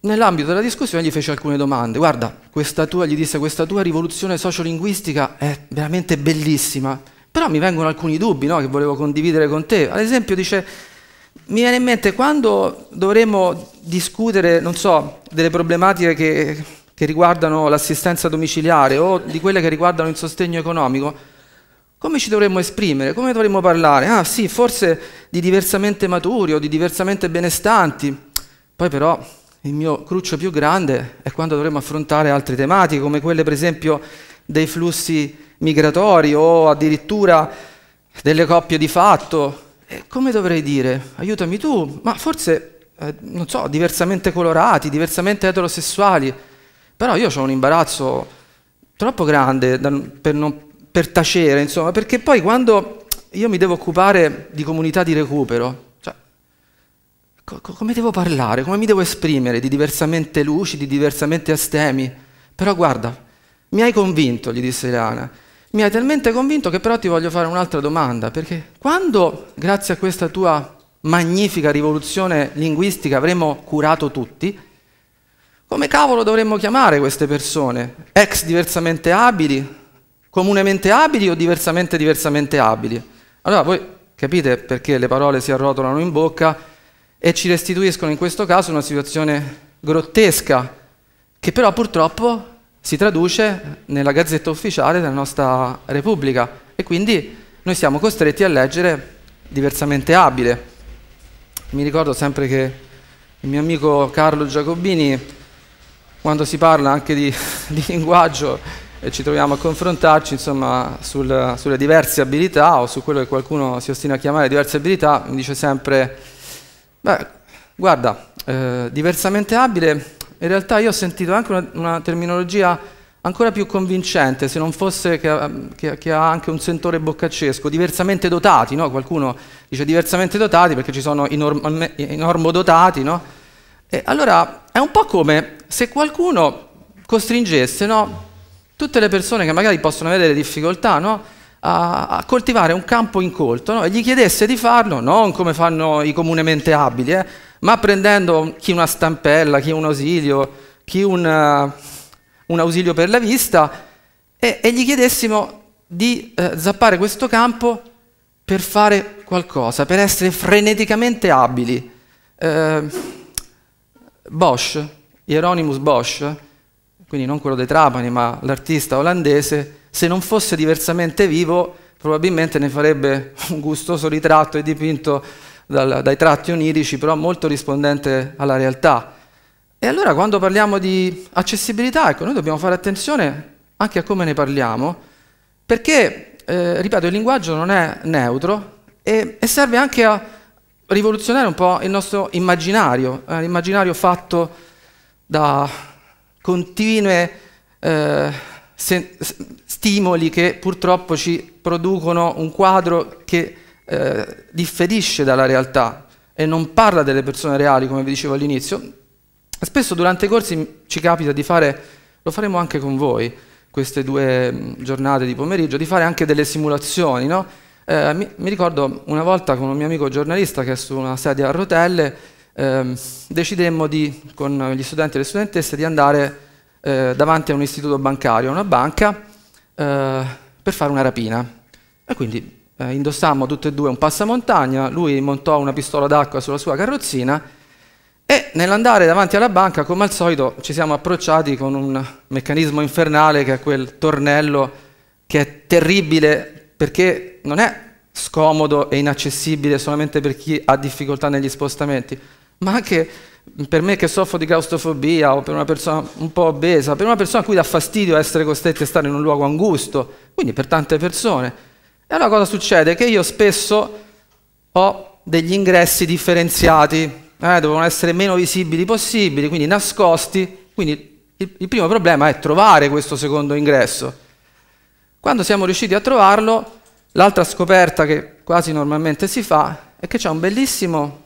D: nell'ambito della discussione gli fece alcune domande. Guarda, questa tua, gli disse, questa tua rivoluzione sociolinguistica è veramente bellissima, però mi vengono alcuni dubbi no, che volevo condividere con te. Ad esempio dice, mi viene in mente quando dovremo discutere, non so, delle problematiche che, che riguardano l'assistenza domiciliare o di quelle che riguardano il sostegno economico, come ci dovremmo esprimere? Come dovremmo parlare? Ah sì, forse di diversamente maturi o di diversamente benestanti. Poi però il mio cruccio più grande è quando dovremmo affrontare altre tematiche, come quelle per esempio dei flussi migratori o addirittura delle coppie di fatto eh, come dovrei dire? Aiutami tu, ma forse, eh, non so, diversamente colorati, diversamente eterosessuali, però io ho un imbarazzo troppo grande da, per, non, per tacere, insomma, perché poi quando io mi devo occupare di comunità di recupero, cioè, come devo parlare, come mi devo esprimere di diversamente lucidi, diversamente astemi. Però guarda, mi hai convinto, gli disse Ilana mi hai talmente convinto che però ti voglio fare un'altra domanda, perché quando, grazie a questa tua magnifica rivoluzione linguistica, avremo curato tutti, come cavolo dovremmo chiamare queste persone? Ex diversamente abili, comunemente abili o diversamente diversamente abili? Allora voi capite perché le parole si arrotolano in bocca e ci restituiscono in questo caso una situazione grottesca, che però purtroppo si traduce nella gazzetta ufficiale della nostra Repubblica e quindi noi siamo costretti a leggere diversamente abile. Mi ricordo sempre che il mio amico Carlo Giacobini, quando si parla anche di, [laughs] di linguaggio e ci troviamo a confrontarci insomma, sul, sulle diverse abilità o su quello che qualcuno si ostina a chiamare diverse abilità, mi dice sempre, beh, guarda, eh, diversamente abile in realtà io ho sentito anche una, una terminologia ancora più convincente, se non fosse che, ehm, che, che, ha anche un sentore boccaccesco, diversamente dotati, no? qualcuno dice diversamente dotati perché ci sono i, norm- normodotati, no? E allora è un po' come se qualcuno costringesse no? tutte le persone che magari possono avere difficoltà no? a, a, coltivare un campo incolto e gli chiedesse di farlo, non come fanno i comunemente abili, eh? ma prendendo chi una stampella, chi un ausilio, chi una, eh, un ausilio per la vista, e, e gli chiedessimo di eh, zappare questo campo per fare qualcosa, per essere freneticamente abili. Eh, Bosch, Hieronymus Bosch, quindi non quello dei Trapani, ma l'artista olandese, se non fosse diversamente vivo, probabilmente ne farebbe un gustoso ritratto e dipinto dai tratti onirici, però molto rispondente alla realtà. E allora quando parliamo di accessibilità, ecco, noi dobbiamo fare attenzione anche a come ne parliamo, perché, eh, ripeto, il linguaggio non è neutro e, e, serve anche a rivoluzionare un po' il nostro immaginario, eh, l'immaginario fatto da continue eh, stimoli che purtroppo ci producono un quadro che eh, differisce dalla realtà e non parla delle persone reali, come vi dicevo all'inizio, spesso durante i corsi ci capita di fare, lo faremo anche con voi, queste due mm, giornate di pomeriggio, di fare anche delle simulazioni. No? Eh, mi, mi, ricordo una volta con un mio amico giornalista che è su una sedia a rotelle, eh, decidemmo di, con gli studenti e le studentesse di andare eh, davanti a un istituto bancario, a una banca, eh, per fare una rapina. E quindi eh, indossammo tutti e due un passamontagna, lui montò una pistola d'acqua sulla sua carrozzina e nell'andare davanti alla banca, come al solito, ci siamo approcciati con un meccanismo infernale che è quel tornello che è terribile perché non è scomodo e inaccessibile solamente per chi ha difficoltà negli spostamenti, ma anche per me che soffro di claustrofobia o per una persona un po' obesa, per una persona a cui dà fastidio essere costretti a stare in un luogo angusto, quindi per tante persone. E allora cosa succede? Che io spesso ho degli ingressi differenziati, eh, devono essere meno visibili possibili, quindi nascosti, quindi il, il primo problema è trovare questo secondo ingresso. Quando siamo riusciti a trovarlo, l'altra scoperta che quasi normalmente si fa è che c'è un bellissimo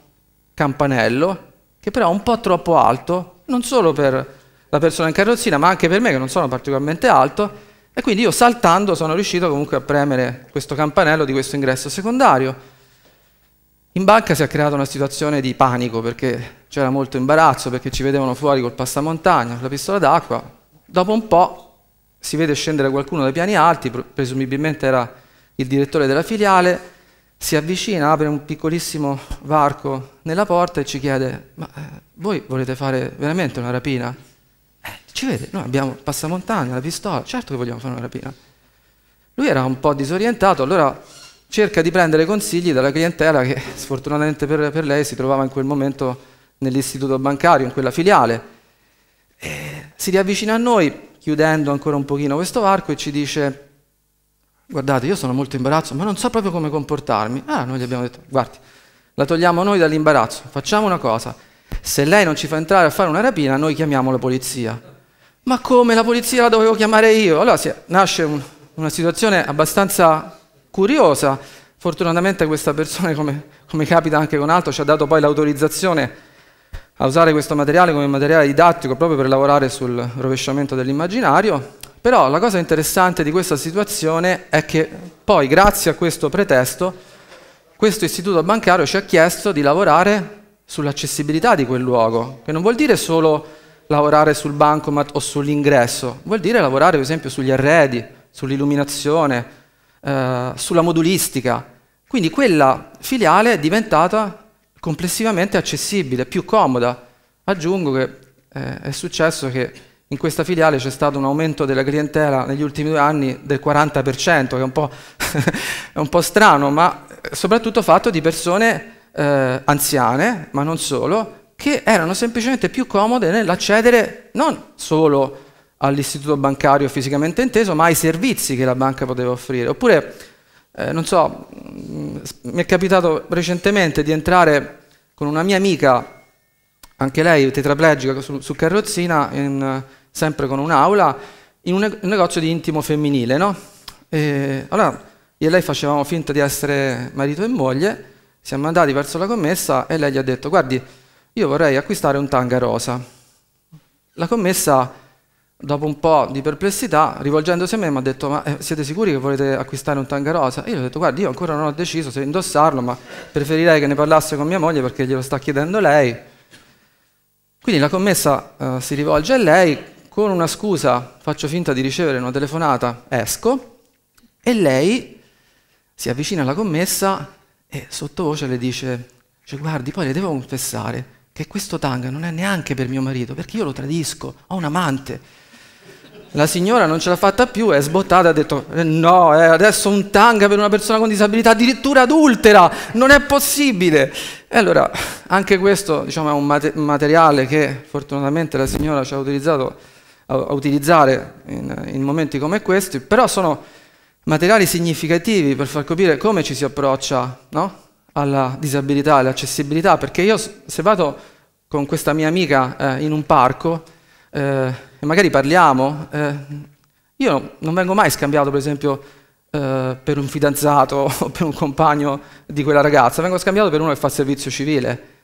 D: campanello che però è un po' troppo alto, non solo per la persona in carrozzina, ma anche per me che non sono particolarmente alto, e quindi io saltando sono riuscito comunque a premere questo campanello di questo ingresso secondario. In banca si è creata una situazione di panico perché c'era molto imbarazzo, perché ci vedevano fuori col passamontagna, la pistola d'acqua. Dopo un po' si vede scendere qualcuno dai piani alti, presumibilmente era il direttore della filiale, si avvicina, apre un piccolissimo varco nella porta e ci chiede ma eh, voi volete fare veramente una rapina? Ci vede, noi abbiamo il passamontagna, la pistola, certo che vogliamo fare una rapina. Lui era un po' disorientato, allora cerca di prendere consigli dalla clientela che [laughs] sfortunatamente per, per lei si trovava in quel momento nell'istituto bancario, in quella filiale. E eh, si riavvicina a noi, chiudendo ancora un pochino questo varco, e ci dice, guardate, io sono molto imbarazzo, ma non so proprio come comportarmi. Ah, noi gli abbiamo detto, guardi, la togliamo noi dall'imbarazzo, facciamo una cosa, se lei non ci fa entrare a fare una rapina, noi chiamiamo la polizia. Ma come la polizia la dovevo chiamare io? Allora si, nasce un, una situazione abbastanza curiosa. Fortunatamente questa persona, come, come capita anche con altro, ci ha dato poi l'autorizzazione a usare questo materiale come materiale didattico proprio per lavorare sul rovesciamento dell'immaginario. Però la cosa interessante di questa situazione è che poi, grazie a questo pretesto, questo istituto bancario ci ha chiesto di lavorare sull'accessibilità di quel luogo, che non vuol dire solo lavorare sul bancomat o sull'ingresso, vuol dire lavorare per esempio sugli arredi, sull'illuminazione, eh, sulla modulistica. Quindi quella filiale è diventata complessivamente accessibile, più comoda. Aggiungo che eh, è successo che in questa filiale c'è stato un aumento della clientela negli ultimi due anni del 40%, che è un po', [laughs] è un po strano, ma eh, soprattutto fatto di persone eh, anziane, ma non solo, che erano semplicemente più comode nell'accedere non solo all'istituto bancario fisicamente inteso, ma ai servizi che la banca poteva offrire. Oppure, eh, non so, mm, mi è capitato recentemente di entrare con una mia amica, anche lei tetraplegica su, su carrozzina, in, sempre con un'aula, in un, un, negozio di intimo femminile, no? E, allora, io e lei facevamo finta di essere marito e moglie, siamo andati verso la commessa e lei gli ha detto, guardi, io vorrei acquistare un tanga rosa. La commessa, dopo un po' di perplessità, rivolgendosi a me, mi ha detto, ma eh, siete sicuri che volete acquistare un tanga rosa? Io gli ho detto, guardi, io ancora non ho deciso se indossarlo, ma preferirei che ne parlasse con mia moglie perché glielo sta chiedendo lei. Quindi la commessa eh, si rivolge a lei, con una scusa faccio finta di ricevere una telefonata, esco, e lei si avvicina alla commessa e sottovoce le dice, cioè, guardi, poi le devo confessare, che questo tanga non è neanche per mio marito, perché io lo tradisco, ho un amante. La signora non ce l'ha fatta più, è sbottata, ha detto eh, no, eh, adesso un tanga per una persona con disabilità, addirittura adultera, non è possibile. E allora, anche questo diciamo, è un, materiale che fortunatamente la signora ci ha utilizzato a, a utilizzare in, in momenti come questi, però sono materiali significativi per far capire come ci si approccia no? alla disabilità all'accessibilità, perché io se vado con questa mia amica eh, in un parco eh, e magari parliamo, eh, io non vengo mai scambiato per esempio eh, per un fidanzato [laughs] o per un compagno di quella ragazza, vengo scambiato per uno che fa servizio civile.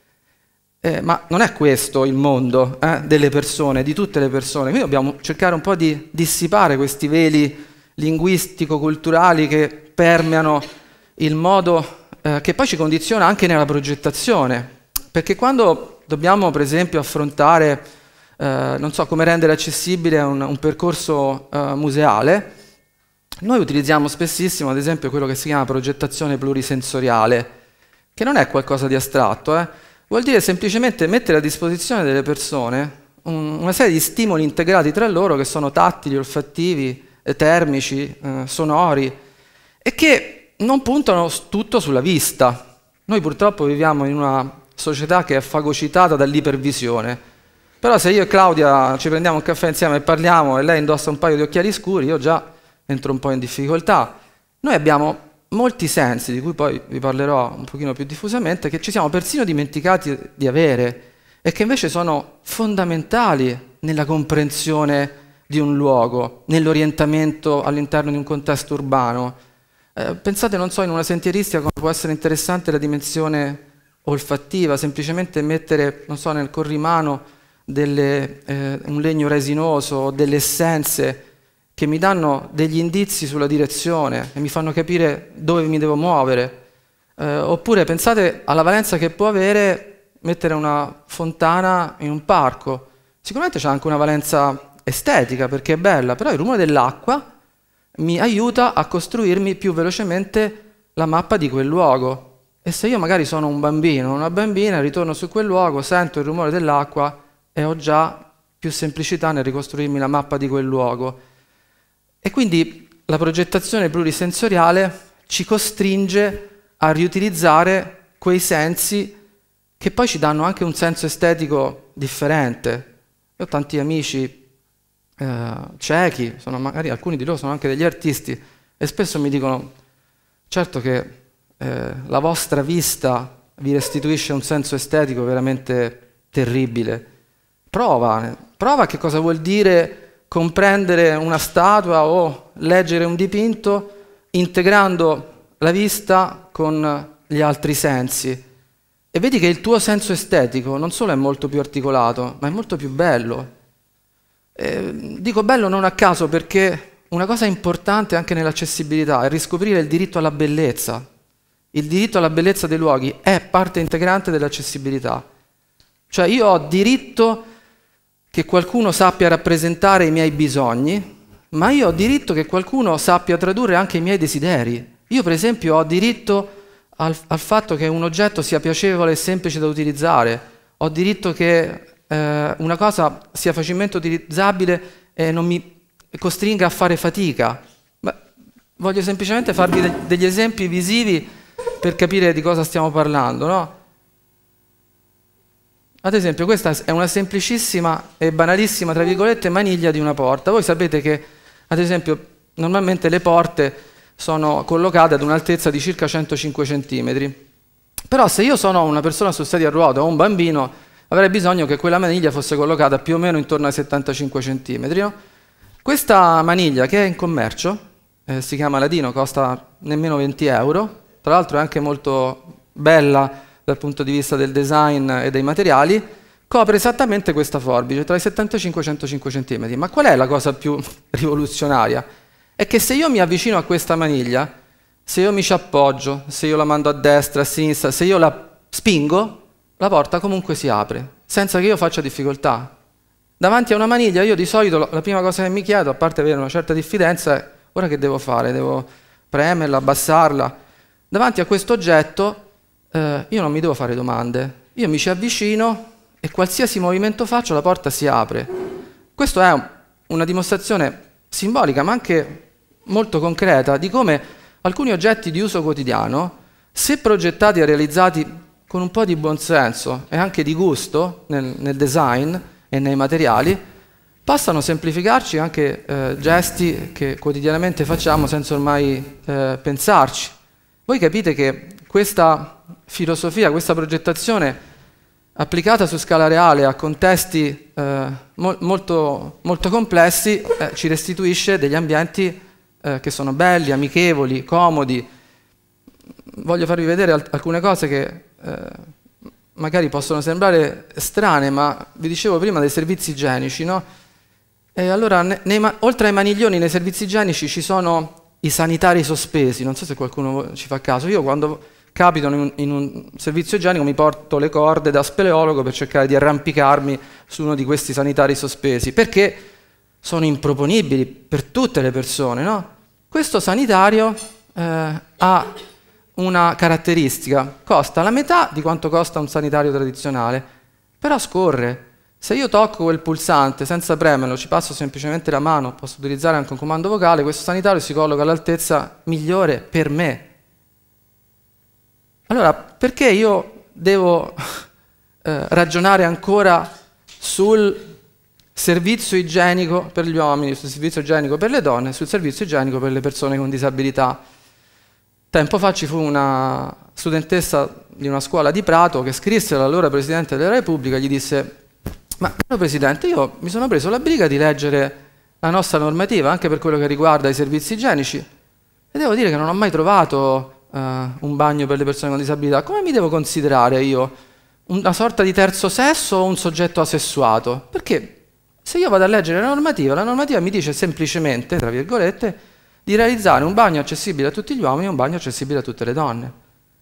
D: Eh, ma non è questo il mondo eh, delle persone, di tutte le persone. Quindi dobbiamo cercare un po' di dissipare questi veli linguistico-culturali che permeano il modo eh, che poi ci condiziona anche nella progettazione, perché quando dobbiamo per esempio affrontare, eh, non so, come rendere accessibile un, un percorso eh, museale, noi utilizziamo spessissimo ad esempio quello che si chiama progettazione plurisensoriale, che non è qualcosa di astratto, eh. vuol dire semplicemente mettere a disposizione delle persone un, una serie di stimoli integrati tra loro che sono tattili, olfattivi, termici, eh, sonori, e che non puntano tutto sulla vista. Noi purtroppo viviamo in una società che è fagocitata dall'ipervisione. Però se io e Claudia ci prendiamo un caffè insieme e parliamo e lei indossa un paio di occhiali scuri, io già entro un po' in difficoltà. Noi abbiamo molti sensi, di cui poi vi parlerò un pochino più diffusamente, che ci siamo persino dimenticati di avere e che invece sono fondamentali nella comprensione di un luogo, nell'orientamento all'interno di un contesto urbano. Eh, pensate, non so, in una sentieristica come può essere interessante la dimensione olfattiva, semplicemente mettere, non so, nel corrimano delle, eh, un legno resinoso o delle essenze che mi danno degli indizi sulla direzione e mi fanno capire dove mi devo muovere. Eh, oppure pensate alla valenza che può avere mettere una fontana in un parco. Sicuramente c'è anche una valenza estetica perché è bella, però il rumore dell'acqua mi aiuta a costruirmi più velocemente la mappa di quel luogo. E se io magari sono un bambino, una bambina, ritorno su quel luogo, sento il rumore dell'acqua e ho già più semplicità nel ricostruirmi la mappa di quel luogo. E quindi la progettazione plurisensoriale ci costringe a riutilizzare quei sensi che poi ci danno anche un senso estetico differente. Io ho tanti amici eh, ciechi, sono, magari alcuni di loro sono anche degli artisti e spesso mi dicono, certo che eh, la vostra vista vi restituisce un senso estetico veramente terribile. Prova, prova che cosa vuol dire comprendere una statua o leggere un dipinto integrando la vista con gli altri sensi. E vedi che il tuo senso estetico non solo è molto più articolato, ma è molto più bello. Eh, dico bello non a caso perché una cosa importante anche nell'accessibilità è riscoprire il diritto alla bellezza. Il diritto alla bellezza dei luoghi è parte integrante dell'accessibilità. Cioè io ho diritto che qualcuno sappia rappresentare i miei bisogni, ma io ho diritto che qualcuno sappia tradurre anche i miei desideri. Io per esempio ho diritto al, al fatto che un oggetto sia piacevole e semplice da utilizzare, ho diritto che eh, una cosa sia facilmente utilizzabile e non mi costringa a fare fatica, ma voglio semplicemente farvi de degli esempi visivi per capire di cosa stiamo parlando. No? Ad esempio, questa è una semplicissima e banalissima, tra virgolette, maniglia di una porta. Voi sapete che, ad esempio, normalmente le porte sono collocate ad un'altezza di circa 105 cm. Però se io sono una persona su sedia a ruota o un bambino, avrei bisogno che quella maniglia fosse collocata più o meno intorno ai 75 cm. No? Questa maniglia che è in commercio, eh, si chiama Ladino, costa nemmeno 20 euro, tra l'altro è anche molto bella dal punto di vista del design e dei materiali, copre esattamente questa forbice, tra i 75 e i 105 cm. Ma qual è la cosa più [laughs] rivoluzionaria? È che se io mi avvicino a questa maniglia, se io mi ci appoggio, se io la mando a destra, a sinistra, se io la spingo, la porta comunque si apre, senza che io faccia difficoltà. Davanti a una maniglia io di solito la prima cosa che mi chiedo, a parte avere una certa diffidenza, è ora che devo fare? Devo premerla, abbassarla? Davanti a questo oggetto eh, io non mi devo fare domande, io mi ci avvicino e qualsiasi movimento faccio la porta si apre. Questa è una dimostrazione simbolica ma anche molto concreta di come alcuni oggetti di uso quotidiano, se progettati e realizzati con un po' di buonsenso e anche di gusto nel, nel design e nei materiali, passano a semplificarci anche eh, gesti che quotidianamente facciamo senza ormai eh, pensarci. Voi capite che questa filosofia, questa progettazione applicata su scala reale a contesti eh, mo molto, molto, complessi eh, ci restituisce degli ambienti eh, che sono belli, amichevoli, comodi. Voglio farvi vedere alcune cose che eh, magari possono sembrare strane, ma vi dicevo prima dei servizi igienici, no? E allora, nei, oltre ai maniglioni nei servizi igienici ci sono i sanitari sospesi, non so se qualcuno ci fa caso, io quando capito in un, in un servizio igienico mi porto le corde da speleologo per cercare di arrampicarmi su uno di questi sanitari sospesi, perché sono improponibili per tutte le persone, no? Questo sanitario eh, ha una caratteristica, costa la metà di quanto costa un sanitario tradizionale, però scorre. Se io tocco quel pulsante senza premerlo, ci passo semplicemente la mano, posso utilizzare anche un comando vocale, questo sanitario si colloca all'altezza migliore per me. Allora, perché io devo [laughs] eh, ragionare ancora sul servizio igienico per gli uomini, sul servizio igienico per le donne, sul servizio igienico per le persone con disabilità? Tempo fa ci fu una studentessa di una scuola di Prato che scrisse all'allora Presidente della Repubblica e gli disse ma caro Presidente io mi sono preso la briga di leggere la nostra normativa anche per quello che riguarda i servizi igienici e devo dire che non ho mai trovato uh, un bagno per le persone con disabilità. Come mi devo considerare io? Una sorta di terzo sesso o un soggetto asessuato? Perché se io vado a leggere la normativa, la normativa mi dice semplicemente, tra virgolette, di realizzare un bagno accessibile a tutti gli uomini e un bagno accessibile a tutte le donne.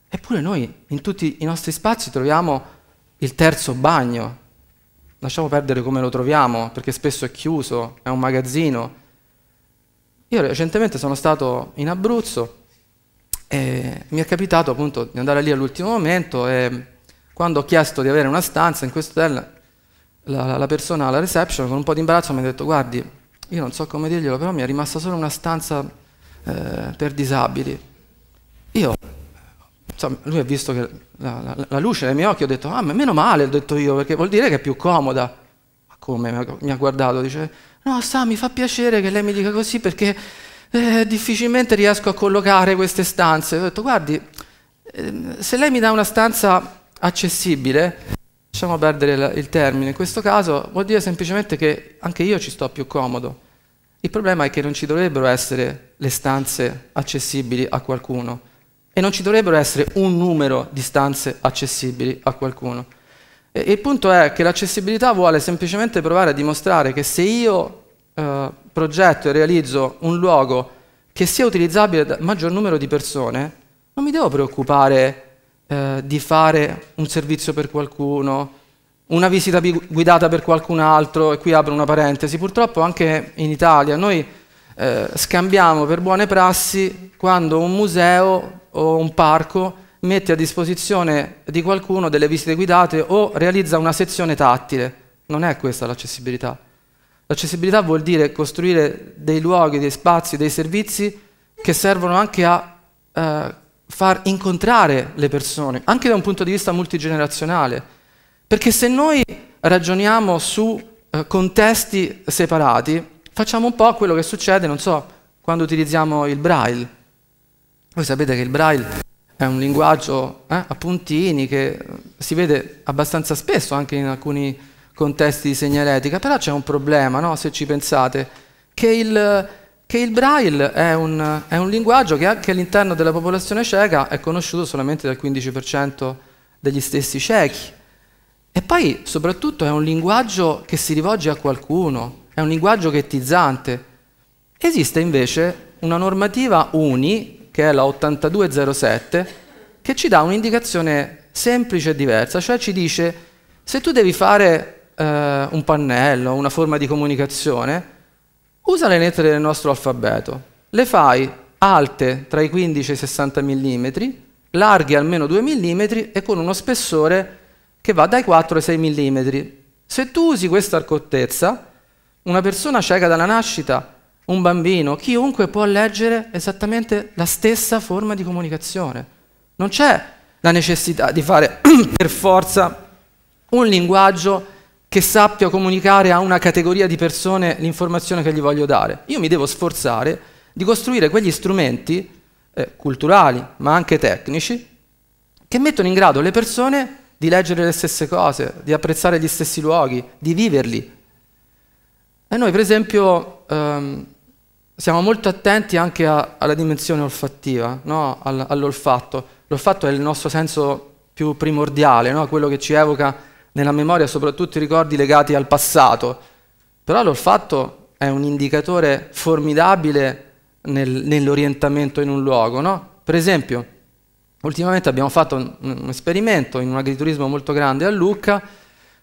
D: Eppure noi in tutti i nostri spazi troviamo il terzo bagno. Lasciamo perdere come lo troviamo, perché spesso è chiuso, è un magazzino. Io recentemente sono stato in Abruzzo e mi è capitato appunto di andare lì all'ultimo momento e quando ho chiesto di avere una stanza in questo hotel, la, la persona alla reception con un po' di imbarazzo mi ha detto guardi, io non so come dirglielo, però mi è rimasta solo una stanza eh, per disabili. Io, insomma, lui ha visto che la, la, la, luce nei miei occhi, ho detto, ah, ma meno male, ho detto io, perché vuol dire che è più comoda. Ma come? Mi ha guardato, dice, no, sa, mi fa piacere che lei mi dica così perché eh, difficilmente riesco a collocare queste stanze. Ho detto, guardi, eh, se lei mi dà una stanza accessibile, lasciamo perdere il termine, in questo caso vuol dire semplicemente che anche io ci sto più comodo. Il problema è che non ci dovrebbero essere le stanze accessibili a qualcuno e non ci dovrebbero essere un numero di stanze accessibili a qualcuno. E il punto è che l'accessibilità vuole semplicemente provare a dimostrare che se io eh, progetto e realizzo un luogo che sia utilizzabile dal maggior numero di persone, non mi devo preoccupare eh, di fare un servizio per qualcuno, una visita guidata per qualcun altro, e qui apro una parentesi, purtroppo anche in Italia noi eh, scambiamo per buone prassi quando un museo o un parco mette a disposizione di qualcuno delle visite guidate o realizza una sezione tattile. Non è questa l'accessibilità. L'accessibilità vuol dire costruire dei luoghi, dei spazi, dei servizi che servono anche a eh, far incontrare le persone, anche da un punto di vista multigenerazionale, perché se noi ragioniamo su eh, contesti separati, facciamo un po' quello che succede, non so, quando utilizziamo il braille. Voi sapete che il braille è un linguaggio eh, a puntini che eh, si vede abbastanza spesso anche in alcuni contesti di segnaletica, però c'è un problema, no? se ci pensate, che il, che il braille è un, è un, linguaggio che anche all'interno della popolazione cieca è conosciuto solamente dal 15% degli stessi ciechi. E poi soprattutto è un linguaggio che si rivolge a qualcuno, è un linguaggio ghettizzante. Esiste invece una normativa UNI, che è la 8207, che ci dà un'indicazione semplice e diversa, cioè ci dice se tu devi fare eh, un pannello, una forma di comunicazione, Usa le lettere del nostro alfabeto, le fai alte tra i 15 e i 60 mm, larghe almeno 2 mm e con uno spessore che va dai 4 ai 6 mm. Se tu usi questa accortezza, una persona cieca dalla nascita, un bambino, chiunque può leggere esattamente la stessa forma di comunicazione. Non c'è la necessità di fare [clears throat] per forza un linguaggio che sappia comunicare a una categoria di persone l'informazione che gli voglio dare. Io mi devo sforzare di costruire quegli strumenti eh, culturali, ma anche tecnici, che mettono in grado le persone di leggere le stesse cose, di apprezzare gli stessi luoghi, di viverli. E noi, per esempio, ehm, siamo molto attenti anche a, alla dimensione olfattiva, no? All, all'olfatto. L'olfatto è il nostro senso più primordiale, no? quello che ci evoca nella memoria soprattutto i ricordi legati al passato, però l'olfatto è un indicatore formidabile nel, nell'orientamento in un luogo. No? Per esempio, ultimamente abbiamo fatto un, un esperimento in un agriturismo molto grande a Lucca,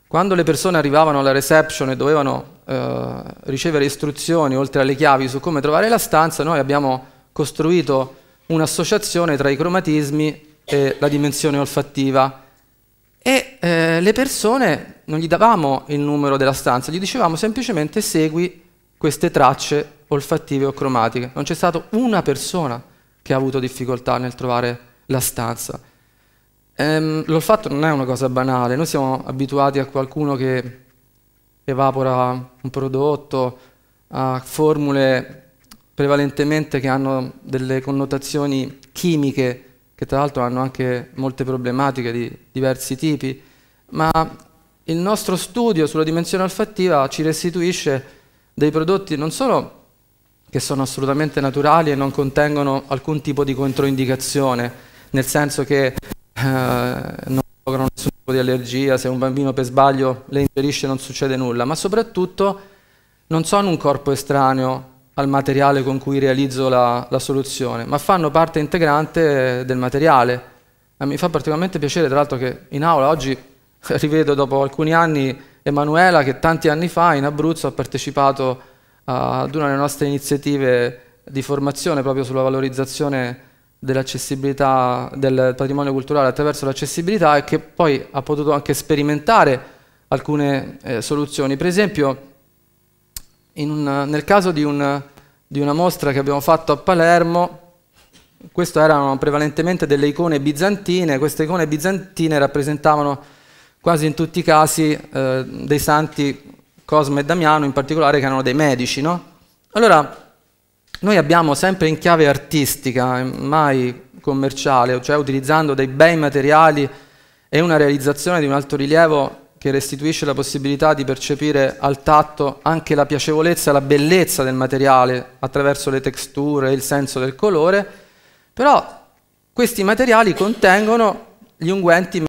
D: quando le persone arrivavano alla reception e dovevano eh, ricevere istruzioni, oltre alle chiavi, su come trovare la stanza, noi abbiamo costruito un'associazione tra i cromatismi e la dimensione olfattiva e eh, le persone non gli davamo il numero della stanza, gli dicevamo semplicemente segui queste tracce olfattive o cromatiche. Non c'è stata una persona che ha avuto difficoltà nel trovare la stanza. Ehm, l'olfatto non è una cosa banale, noi siamo abituati a qualcuno che evapora un prodotto, a formule prevalentemente che hanno delle connotazioni chimiche che tra l'altro hanno anche molte problematiche di diversi tipi, ma il nostro studio sulla dimensione olfattiva ci restituisce dei prodotti non solo che sono assolutamente naturali e non contengono alcun tipo di controindicazione, nel senso che eh, non provocano nessun tipo di allergia, se un bambino per sbaglio le ingerisce non succede nulla, ma soprattutto non sono un corpo estraneo al materiale con cui realizzo la, la soluzione, ma fanno parte integrante del materiale. E mi fa particolarmente piacere, tra l'altro, che in aula oggi [laughs] rivedo dopo alcuni anni Emanuela che tanti anni fa in Abruzzo ha partecipato uh, ad una delle nostre iniziative di formazione proprio sulla valorizzazione dell'accessibilità del patrimonio culturale attraverso l'accessibilità e che poi ha potuto anche sperimentare alcune eh, soluzioni. Per esempio un, nel caso di una, di una mostra che abbiamo fatto a Palermo, queste erano prevalentemente delle icone bizantine, queste icone bizantine rappresentavano quasi in tutti i casi eh, dei santi Cosmo e Damiano, in particolare che erano dei medici. No? Allora, noi abbiamo sempre in chiave artistica, eh, mai commerciale, cioè utilizzando dei bei materiali e una realizzazione di un alto rilievo che restituisce la possibilità di percepire al tatto anche la piacevolezza e la bellezza del materiale attraverso le texture e il senso del colore, però questi materiali contengono gli unguenti